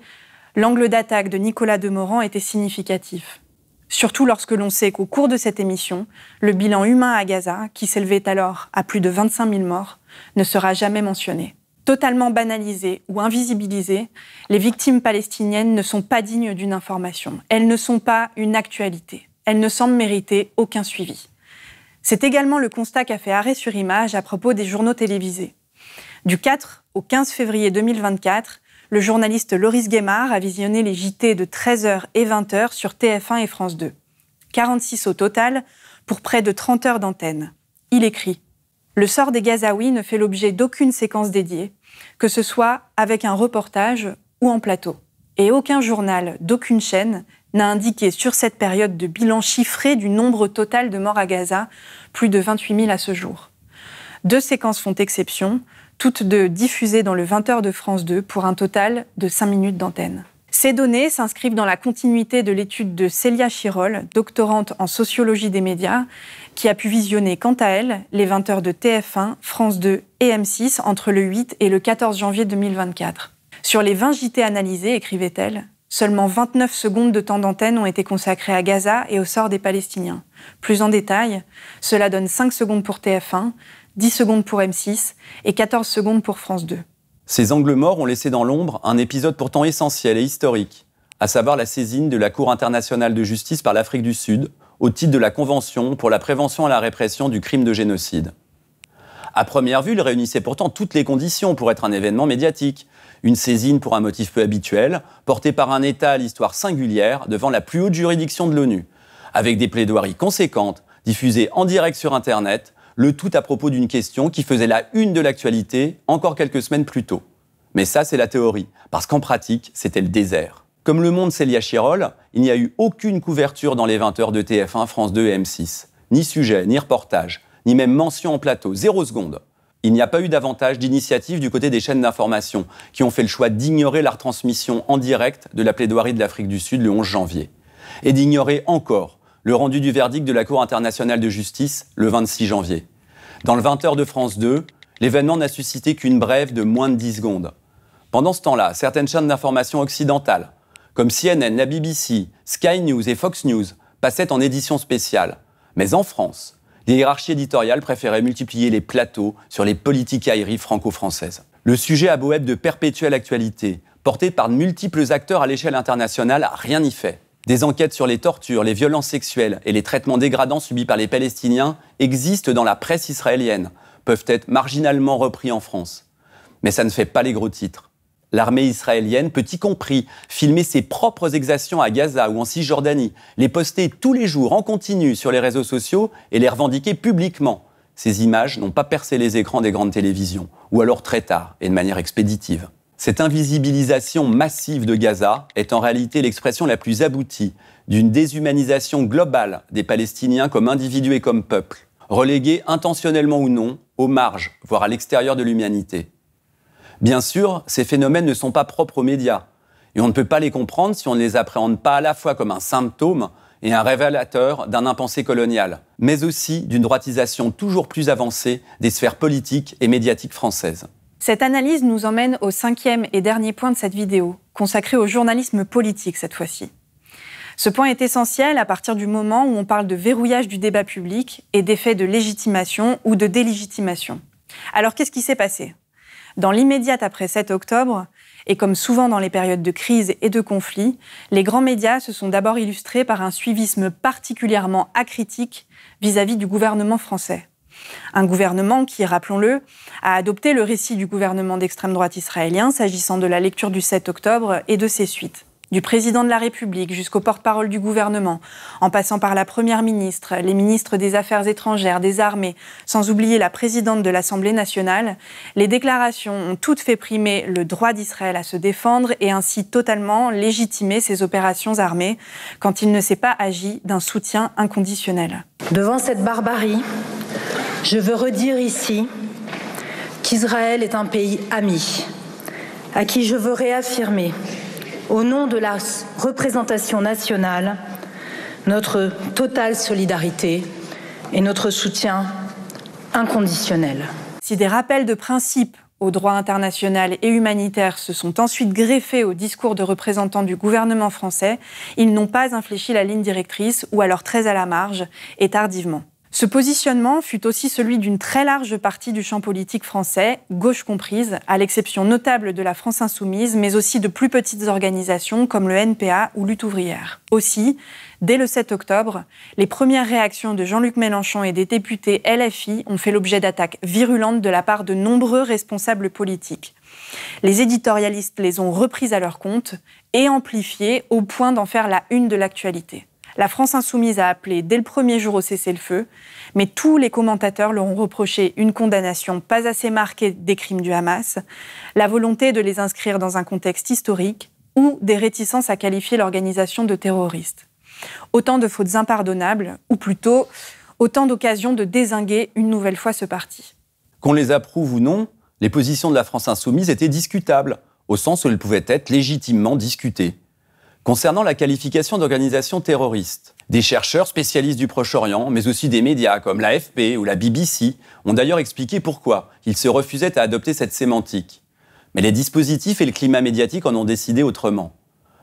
l'angle d'attaque de Nicolas Demorand était significatif. Surtout lorsque l'on sait qu'au cours de cette émission, le bilan humain à Gaza, qui s'élevait alors à plus de 25 000 morts, ne sera jamais mentionné totalement banalisées ou invisibilisées, les victimes palestiniennes ne sont pas dignes d'une information. Elles ne sont pas une actualité. Elles ne semblent mériter aucun suivi. C'est également le constat qu'a fait Arrêt sur Image à propos des journaux télévisés. Du 4 au 15 février 2024, le journaliste Loris Guémard a visionné les JT de 13h et 20h sur TF1 et France 2. 46 au total, pour près de 30 heures d'antenne. Il écrit Le sort des Gazaouis ne fait l'objet d'aucune séquence dédiée, que ce soit avec un reportage ou en plateau. Et aucun journal d'aucune chaîne n'a indiqué sur cette période de bilan chiffré du nombre total de morts à Gaza, plus de 28 000 à ce jour. Deux séquences font exception, toutes deux diffusées dans le 20h de France 2 pour un total de 5 minutes d'antenne. Ces données s'inscrivent dans la continuité de l'étude de Célia Chirol, doctorante en sociologie des médias, qui a pu visionner quant à elle les 20 heures de TF1, France 2 et M6 entre le 8 et le 14 janvier 2024. Sur les 20 JT analysés, écrivait-elle, seulement 29 secondes de temps d'antenne ont été consacrées à Gaza et au sort des Palestiniens. Plus en détail, cela donne 5 secondes pour TF1, 10 secondes pour M6 et 14 secondes pour France 2. Ces angles morts ont laissé dans l'ombre un épisode pourtant essentiel et historique, à savoir la saisine de la Cour internationale de justice par l'Afrique du Sud au titre de la Convention pour la prévention et la répression du crime de génocide. À première vue, il réunissait pourtant toutes les conditions pour être un événement médiatique. Une saisine pour un motif peu habituel, portée par un État à l'histoire singulière devant la plus haute juridiction de l'ONU, avec des plaidoiries conséquentes, diffusées en direct sur Internet, le tout à propos d'une question qui faisait la une de l'actualité encore quelques semaines plus tôt. Mais ça, c'est la théorie, parce qu'en pratique, c'était le désert. Comme le monde Célia Chirol, il n'y a eu aucune couverture dans les 20 heures de TF1, France 2 et M6. Ni sujet, ni reportage, ni même mention en plateau, zéro seconde. Il n'y a pas eu davantage d'initiatives du côté des chaînes d'information, qui ont fait le choix d'ignorer la retransmission en direct de la plaidoirie de l'Afrique du Sud le 11 janvier. Et d'ignorer encore le rendu du verdict de la Cour internationale de justice le 26 janvier. Dans le 20h de France 2, l'événement n'a suscité qu'une brève de moins de 10 secondes. Pendant ce temps-là, certaines chaînes d'information occidentales, comme CNN, la BBC, Sky News et Fox News, passaient en édition spéciale. Mais en France, les hiérarchies éditoriales préféraient multiplier les plateaux sur les politiques aériennes franco-françaises. Le sujet à Boeb de perpétuelle actualité, porté par de multiples acteurs à l'échelle internationale, rien n'y fait. Des enquêtes sur les tortures, les violences sexuelles et les traitements dégradants subis par les Palestiniens existent dans la presse israélienne, peuvent être marginalement repris en France. Mais ça ne fait pas les gros titres. L'armée israélienne peut y compris filmer ses propres exactions à Gaza ou en Cisjordanie, les poster tous les jours en continu sur les réseaux sociaux et les revendiquer publiquement. Ces images n'ont pas percé les écrans des grandes télévisions, ou alors très tard et de manière expéditive. Cette invisibilisation massive de Gaza est en réalité l'expression la plus aboutie d'une déshumanisation globale des Palestiniens comme individus et comme peuple, relégués intentionnellement ou non aux marges, voire à l'extérieur de l'humanité. Bien sûr, ces phénomènes ne sont pas propres aux médias, et on ne peut pas les comprendre si on ne les appréhende pas à la fois comme un symptôme et un révélateur d'un impensé colonial, mais aussi d'une droitisation toujours plus avancée des sphères politiques et médiatiques françaises. Cette analyse nous emmène au cinquième et dernier point de cette vidéo, consacré au journalisme politique cette fois-ci. Ce point est essentiel à partir du moment où on parle de verrouillage du débat public et d'effet de légitimation ou de délégitimation. Alors qu'est-ce qui s'est passé Dans l'immédiate après 7 octobre, et comme souvent dans les périodes de crise et de conflit, les grands médias se sont d'abord illustrés par un suivisme particulièrement acritique vis à -vis du gouvernement français. Un gouvernement qui, rappelons-le, a adopté le récit du gouvernement d'extrême droite israélien s'agissant de la lecture du 7 octobre et de ses suites du président de la République jusqu'au porte-parole du gouvernement, en passant par la Première ministre, les ministres des Affaires étrangères, des armées, sans oublier la présidente de l'Assemblée nationale, les déclarations ont toutes fait primer le droit d'Israël à se défendre et ainsi totalement légitimer ses opérations armées quand il ne s'est pas agi d'un soutien inconditionnel. Devant cette barbarie, je veux redire ici qu'Israël est un pays ami, à qui je veux réaffirmer, au nom de la représentation nationale, notre totale solidarité et notre soutien inconditionnel. Si des rappels de principes au droit international et humanitaire se sont ensuite greffés au discours de représentants du gouvernement français, ils n'ont pas infléchi la ligne directrice, ou alors très à la marge et tardivement. Ce positionnement fut aussi celui d'une très large partie du champ politique français, gauche comprise, à l'exception notable de la France insoumise, mais aussi de plus petites organisations comme le NPA ou Lutte ouvrière. Aussi, dès le 7 octobre, les premières réactions de Jean-Luc Mélenchon et des députés LFI ont fait l'objet d'attaques virulentes de la part de nombreux responsables politiques. Les éditorialistes les ont reprises à leur compte et amplifiées au point d'en faire la une de l'actualité. La France insoumise a appelé dès le premier jour au cessez-le-feu, mais tous les commentateurs leur ont reproché une condamnation pas assez marquée des crimes du Hamas, la volonté de les inscrire dans un contexte historique ou des réticences à qualifier l'organisation de terroriste. Autant de fautes impardonnables, ou plutôt autant d'occasions de désinguer une nouvelle fois ce parti. Qu'on les approuve ou non, les positions de la France insoumise étaient discutables, au sens où elles pouvaient être légitimement discutées concernant la qualification d'organisation terroriste. Des chercheurs spécialistes du Proche-Orient, mais aussi des médias comme l'AFP ou la BBC, ont d'ailleurs expliqué pourquoi ils se refusaient à adopter cette sémantique. Mais les dispositifs et le climat médiatique en ont décidé autrement.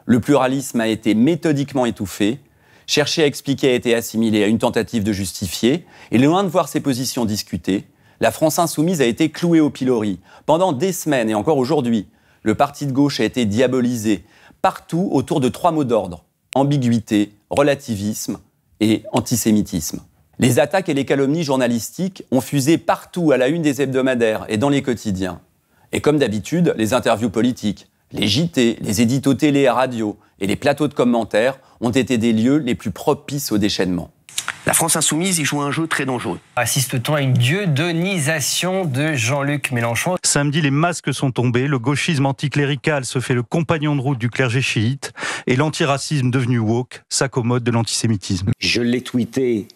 Le pluralisme a été méthodiquement étouffé, chercher à expliquer a été assimilé à une tentative de justifier, et loin de voir ses positions discutées, la France insoumise a été clouée au pilori pendant des semaines et encore aujourd'hui. Le parti de gauche a été diabolisé, partout autour de trois mots d'ordre ambiguïté, relativisme et antisémitisme. Les attaques et les calomnies journalistiques ont fusé partout à la une des hebdomadaires et dans les quotidiens. Et comme d'habitude, les interviews politiques, les JT, les éditos télé et radio et les plateaux de commentaires ont été des lieux les plus propices au déchaînement. La France insoumise y joue un jeu très dangereux. Assiste-t-on à une dieudonisation de Jean-Luc Mélenchon Samedi, les masques sont tombés, le gauchisme anticlérical se fait le compagnon de route du clergé chiite et l'antiracisme devenu woke s'accommode de l'antisémitisme. Je l'ai tweeté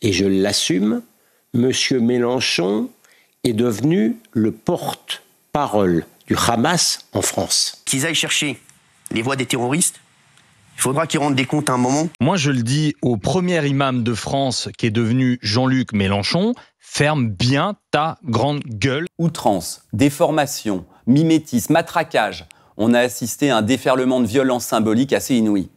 et je l'assume, Monsieur Mélenchon est devenu le porte-parole du Hamas en France. Qu'ils aillent chercher les voix des terroristes il faudra qu'il rende des comptes à un moment. Moi, je le dis au premier imam de France qui est devenu Jean-Luc Mélenchon, ferme bien ta grande gueule. Outrance, déformation, mimétisme, matraquage. On a assisté à un déferlement de violence symbolique assez inouï.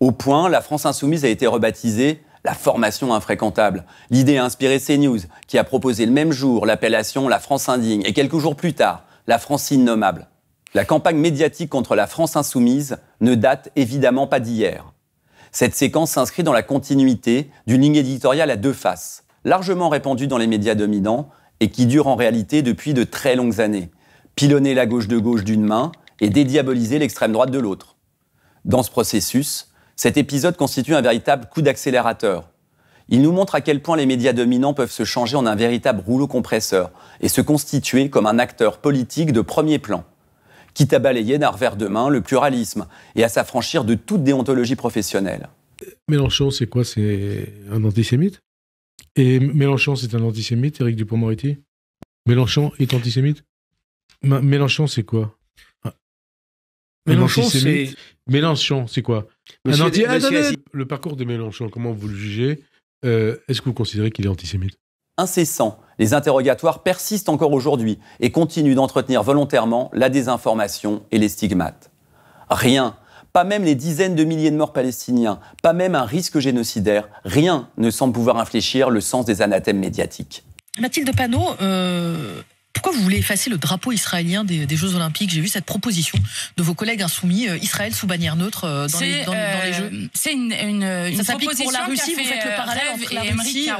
Au point, la France insoumise a été rebaptisée la formation infréquentable. L'idée a inspiré CNews, qui a proposé le même jour l'appellation La France indigne, et quelques jours plus tard, la France innommable. La campagne médiatique contre la France insoumise ne date évidemment pas d'hier. Cette séquence s'inscrit dans la continuité d'une ligne éditoriale à deux faces, largement répandue dans les médias dominants et qui dure en réalité depuis de très longues années. Pilonner la gauche de gauche d'une main et dédiaboliser l'extrême droite de l'autre. Dans ce processus, cet épisode constitue un véritable coup d'accélérateur. Il nous montre à quel point les médias dominants peuvent se changer en un véritable rouleau compresseur et se constituer comme un acteur politique de premier plan quitte à balayer d'un revers de main le pluralisme et à s'affranchir de toute déontologie professionnelle. Mélenchon, c'est quoi C'est un antisémite Et Mélenchon, c'est un antisémite, Éric Dupond-Moretti Mélenchon est antisémite Mélenchon, c'est quoi ah. Mélenchon, c'est... Mélenchon, c'est quoi Le parcours de Mélenchon, comment vous le jugez euh, Est-ce que vous considérez qu'il est antisémite incessants. Les interrogatoires persistent encore aujourd'hui et continuent d'entretenir volontairement la désinformation et les stigmates. Rien, pas même les dizaines de milliers de morts palestiniens, pas même un risque génocidaire, rien ne semble pouvoir infléchir le sens des anathèmes médiatiques. Mathilde Panot, euh, pourquoi vous voulez effacer le drapeau israélien des, Jeux Olympiques J'ai vu cette proposition de vos collègues insoumis, euh, Israël sous bannière neutre euh, dans, les, euh, Jeux. C'est une, proposition pour la Russie, fait le parallèle entre la Russie,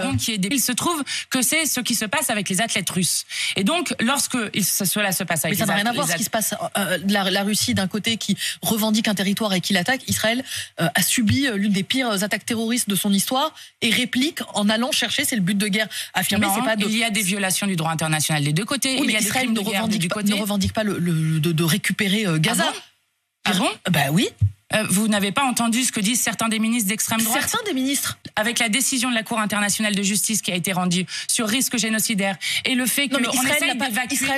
Il se trouve que c'est ce qui se passe avec les athlètes russes. Et donc, lorsque cela se passe avec Mais ça n'a rien à voir ce qui se passe. la, Russie, d'un côté, qui revendique un territoire et qui l'attaque, Israël a subi l'une des pires attaques terroristes de son histoire et réplique en allant chercher, c'est le but de guerre affirmé. Non, pas Il y a des violations du droit international des deux côtés écoutez, Israël ne revendique, pas, le, de, récupérer euh, Gaza. Ah bon, ah bah oui. Euh, vous n'avez pas entendu ce que disent certains des ministres d'extrême droite Certains des ministres Avec la décision de la Cour internationale de justice qui a été rendue sur risque génocidaire et le fait que Israël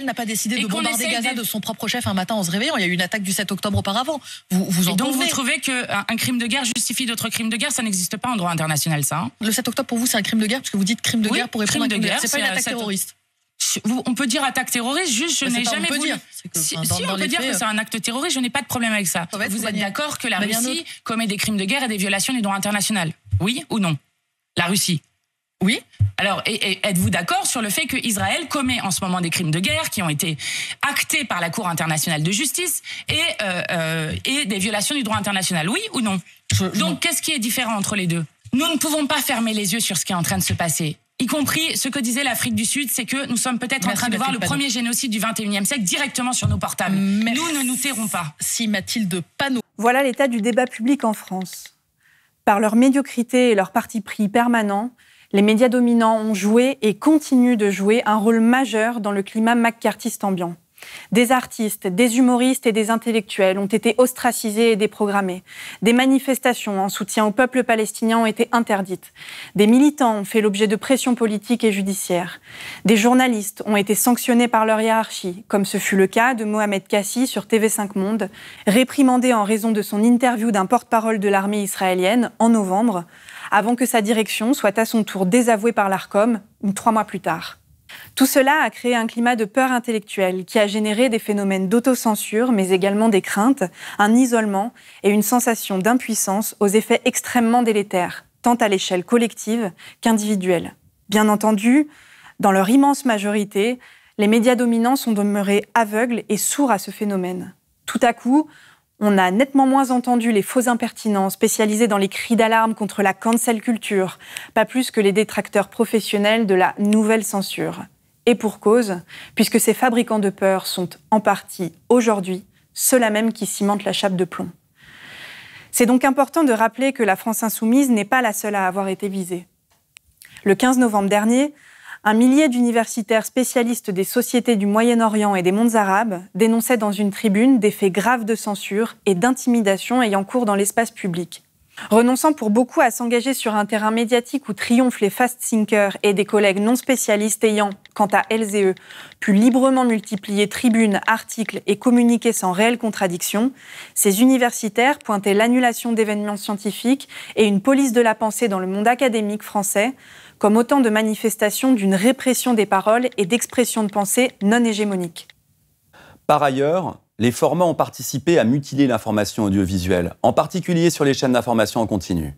n'a pas, décidé de bombarder Gaza de... son propre chef un matin en se réveillant. Il y a eu une attaque du 7 octobre auparavant. Vous, vous donc vous trouvez qu'un euh, crime de guerre justifie d'autres crimes de guerre Ça n'existe pas en droit international, ça. Hein le 7 octobre pour vous c'est un crime de guerre parce que vous dites crime de guerre pour répondre un crime de guerre. C'est pas une attaque terroriste on peut dire attaque terroriste, juste je n'ai jamais voulu. si, on peut dire que c'est un acte terroriste, je n'ai pas de problème avec ça. vous êtes d'accord que la Russie commet des crimes de guerre et des violations du droit international Oui ou non La Russie oui. Alors, êtes-vous d'accord sur le fait que Israël commet en ce moment des crimes de guerre qui ont été actés par la Cour internationale de justice et, euh, euh, des violations du droit international Oui ou non Donc, qu'est-ce qui est différent entre les deux Nous ne pouvons pas fermer les yeux sur ce qui est en train de se passer y compris ce que disait l'Afrique du Sud, c'est que nous sommes peut-être en train de voir le premier génocide du XXIe siècle directement sur nos portables. Nous ne nous tairons pas. Si Mathilde Panot. Voilà l'état du débat public en France. Par leur médiocrité et leur parti pris permanent, les médias dominants ont joué et continuent de jouer un rôle majeur dans le climat macartiste ambiant. Des artistes, des humoristes et des intellectuels ont été ostracisés et déprogrammés. Des manifestations en soutien au peuple palestinien ont été interdites. Des militants ont fait l'objet de pressions politiques et judiciaires. Des journalistes ont été sanctionnés par leur hiérarchie, comme ce fut le cas de Mohamed Kassi sur TV5 Monde, réprimandé en raison de son interview d'un porte-parole de l'armée israélienne en novembre, avant que sa direction soit à son tour désavouée par l'ARCOM trois mois plus tard. Tout cela a créé un climat de peur intellectuelle qui a généré des phénomènes d'autocensure, mais également des craintes, un isolement et une sensation d'impuissance aux effets extrêmement délétères, tant à l'échelle collective qu'individuelle. Bien entendu, dans leur immense majorité, les médias dominants sont demeurés aveugles et sourds à ce phénomène. Tout à coup, on a nettement moins entendu les faux impertinents spécialisés dans les cris d'alarme contre la cancel culture, pas plus que les détracteurs professionnels de la nouvelle censure. Et pour cause, puisque ces fabricants de peur sont en partie, aujourd'hui, ceux-là même qui cimentent la chape de plomb. C'est donc important de rappeler que la France insoumise n'est pas la seule à avoir été visée. Le 15 novembre dernier, un millier d'universitaires spécialistes des sociétés du Moyen-Orient et des mondes arabes dénonçaient dans une tribune des faits graves de censure et d'intimidation ayant cours dans l'espace public. Renonçant pour beaucoup à s'engager sur un terrain médiatique où triomphent les fast thinkers et des collègues non spécialistes ayant, quant à elles et eux, pu librement multiplier tribunes, articles et communiquer sans réelle contradiction, ces universitaires pointaient l'annulation d'événements scientifiques et une police de la pensée dans le monde académique français comme autant de manifestations d'une répression des paroles et d'expressions de pensée non hégémoniques. Par ailleurs, les formats ont participé à mutiler l'information audiovisuelle, en particulier sur les chaînes d'information en continu.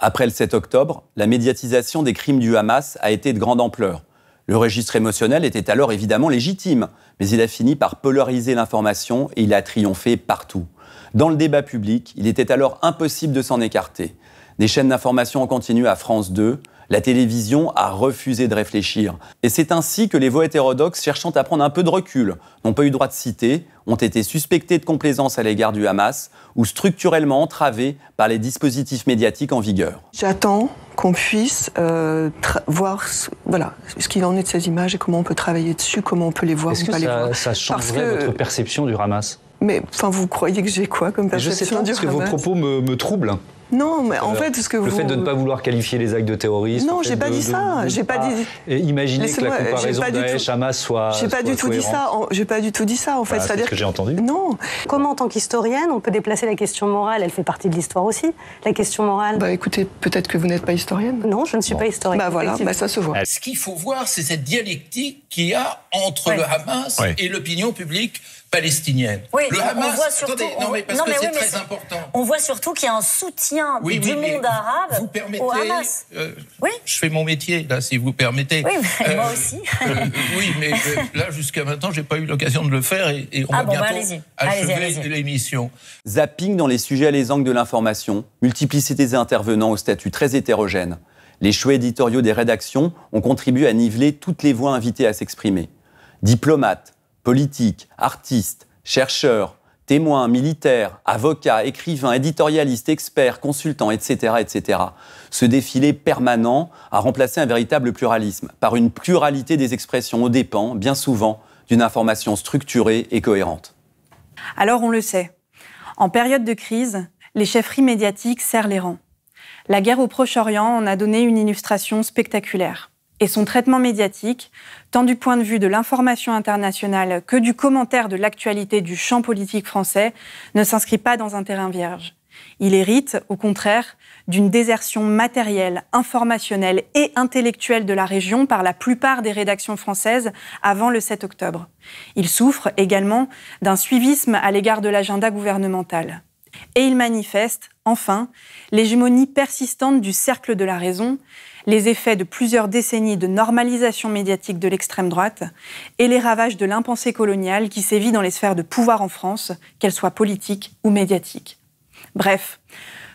Après le 7 octobre, la médiatisation des crimes du Hamas a été de grande ampleur. Le registre émotionnel était alors évidemment légitime, mais il a fini par polariser l'information et il a triomphé partout. Dans le débat public, il était alors impossible de s'en écarter. Des chaînes d'information en continu à France 2, la télévision a refusé de réfléchir. Et c'est ainsi que les voix hétérodoxes cherchant à prendre un peu de recul n'ont pas eu droit de citer, ont été suspectés de complaisance à l'égard du Hamas ou structurellement entravés par les dispositifs médiatiques en vigueur. J'attends qu'on puisse euh, voir ce, voilà, ce qu'il en est de ces images et comment on peut travailler dessus, comment on peut les voir ou pas ça, les voir. Ça changerait votre perception du Hamas mais enfin, vous croyez que j'ai quoi comme perception Je sais pas, que vos propos me troublent. Non, mais en fait, ce que le vous... fait de ne pas vouloir qualifier les actes de terrorisme. Non, j'ai pas dit ça. Ah, j'ai pas dit. imaginez que la comparaison Daesh Hamas soit. J'ai pas du tout dit ça. J'ai pas du tout dit ça en fait. Bah, c'est ce que j'ai entendu. Non. Comment en tant qu'historienne, on peut déplacer la question morale Elle fait partie de l'histoire aussi. La question morale. Bah écoutez, peut-être que vous n'êtes pas historienne. Non, je ne suis pas historienne. Bah voilà, bah, ça se voit. Ce qu'il faut voir, c'est cette dialectique qu'il y a entre le Hamas et l'opinion publique palestinienne. le Hamas, on voit surtout, mais parce que c'est très important. On voit surtout qu'il y a un soutien du monde arabe au Hamas. Euh, oui. Je fais mon métier, là, si vous permettez. Oui, euh, moi aussi. Euh, oui, mais là, jusqu'à maintenant, j'ai pas eu l'occasion de le faire et, on ah va bah, bientôt achever l'émission. Zapping dans les sujets à les angles de l'information, multiplicité des intervenants au statut très hétérogène. Les choix éditoriaux des rédactions ont contribué à niveler toutes les voix invitées à s'exprimer. Diplomates, politiques, artistes, chercheurs, témoins, militaires, avocats, écrivains, éditorialistes, experts, consultants, etc., etc. Ce défilé permanent a remplacé un véritable pluralisme par une pluralité des expressions aux dépens, bien souvent, d'une information structurée et cohérente. Alors on le sait, en période de crise, les chefferies médiatiques serrent les rangs. La guerre au Proche-Orient en a donné une illustration spectaculaire. Et son traitement médiatique tant du point de vue de l'information internationale que du commentaire de l'actualité du champ politique français, ne s'inscrit pas dans un terrain vierge. Il hérite, au contraire, d'une désertion matérielle, informationnelle et intellectuelle de la région par la plupart des rédactions françaises avant le 7 octobre. Il souffre également d'un suivisme à l'égard de l'agenda gouvernemental. Et il manifeste, enfin, l'hégémonie persistante du cercle de la raison, les effets de plusieurs décennies de normalisation médiatique de l'extrême droite et les ravages de l'impensée coloniale qui sévit dans les sphères de pouvoir en France, qu'elles soient politiques ou médiatiques. Bref,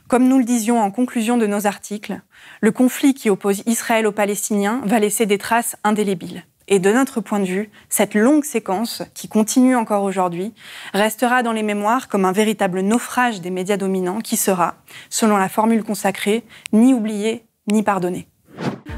comme nous le disions en conclusion de nos articles, le conflit qui oppose Israël aux Palestiniens va laisser des traces indélébiles. Et de notre point de vue, cette longue séquence, qui continue encore aujourd'hui, restera dans les mémoires comme un véritable naufrage des médias dominants qui sera, selon la formule consacrée, ni oublié ni pardonné.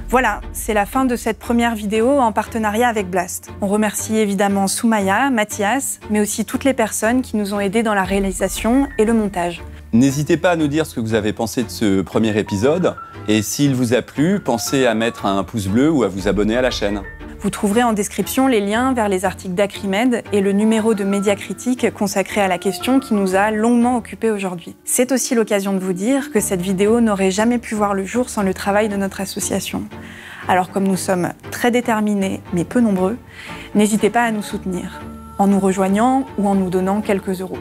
Voilà, c'est la fin de cette première vidéo en partenariat avec Blast. On remercie évidemment Soumaya, Mathias, mais aussi toutes les personnes qui nous ont aidés dans la réalisation et le montage. N'hésitez pas à nous dire ce que vous avez pensé de ce premier épisode et s'il vous a plu, pensez à mettre un pouce bleu ou à vous abonner à la chaîne. Vous trouverez en description les liens vers les articles d'Acrimed et le numéro de médias Critique consacré à la question qui nous a longuement occupés aujourd'hui. C'est aussi l'occasion de vous dire que cette vidéo n'aurait jamais pu voir le jour sans le travail de notre association. Alors comme nous sommes très déterminés mais peu nombreux, n'hésitez pas à nous soutenir en nous rejoignant ou en nous donnant quelques euros.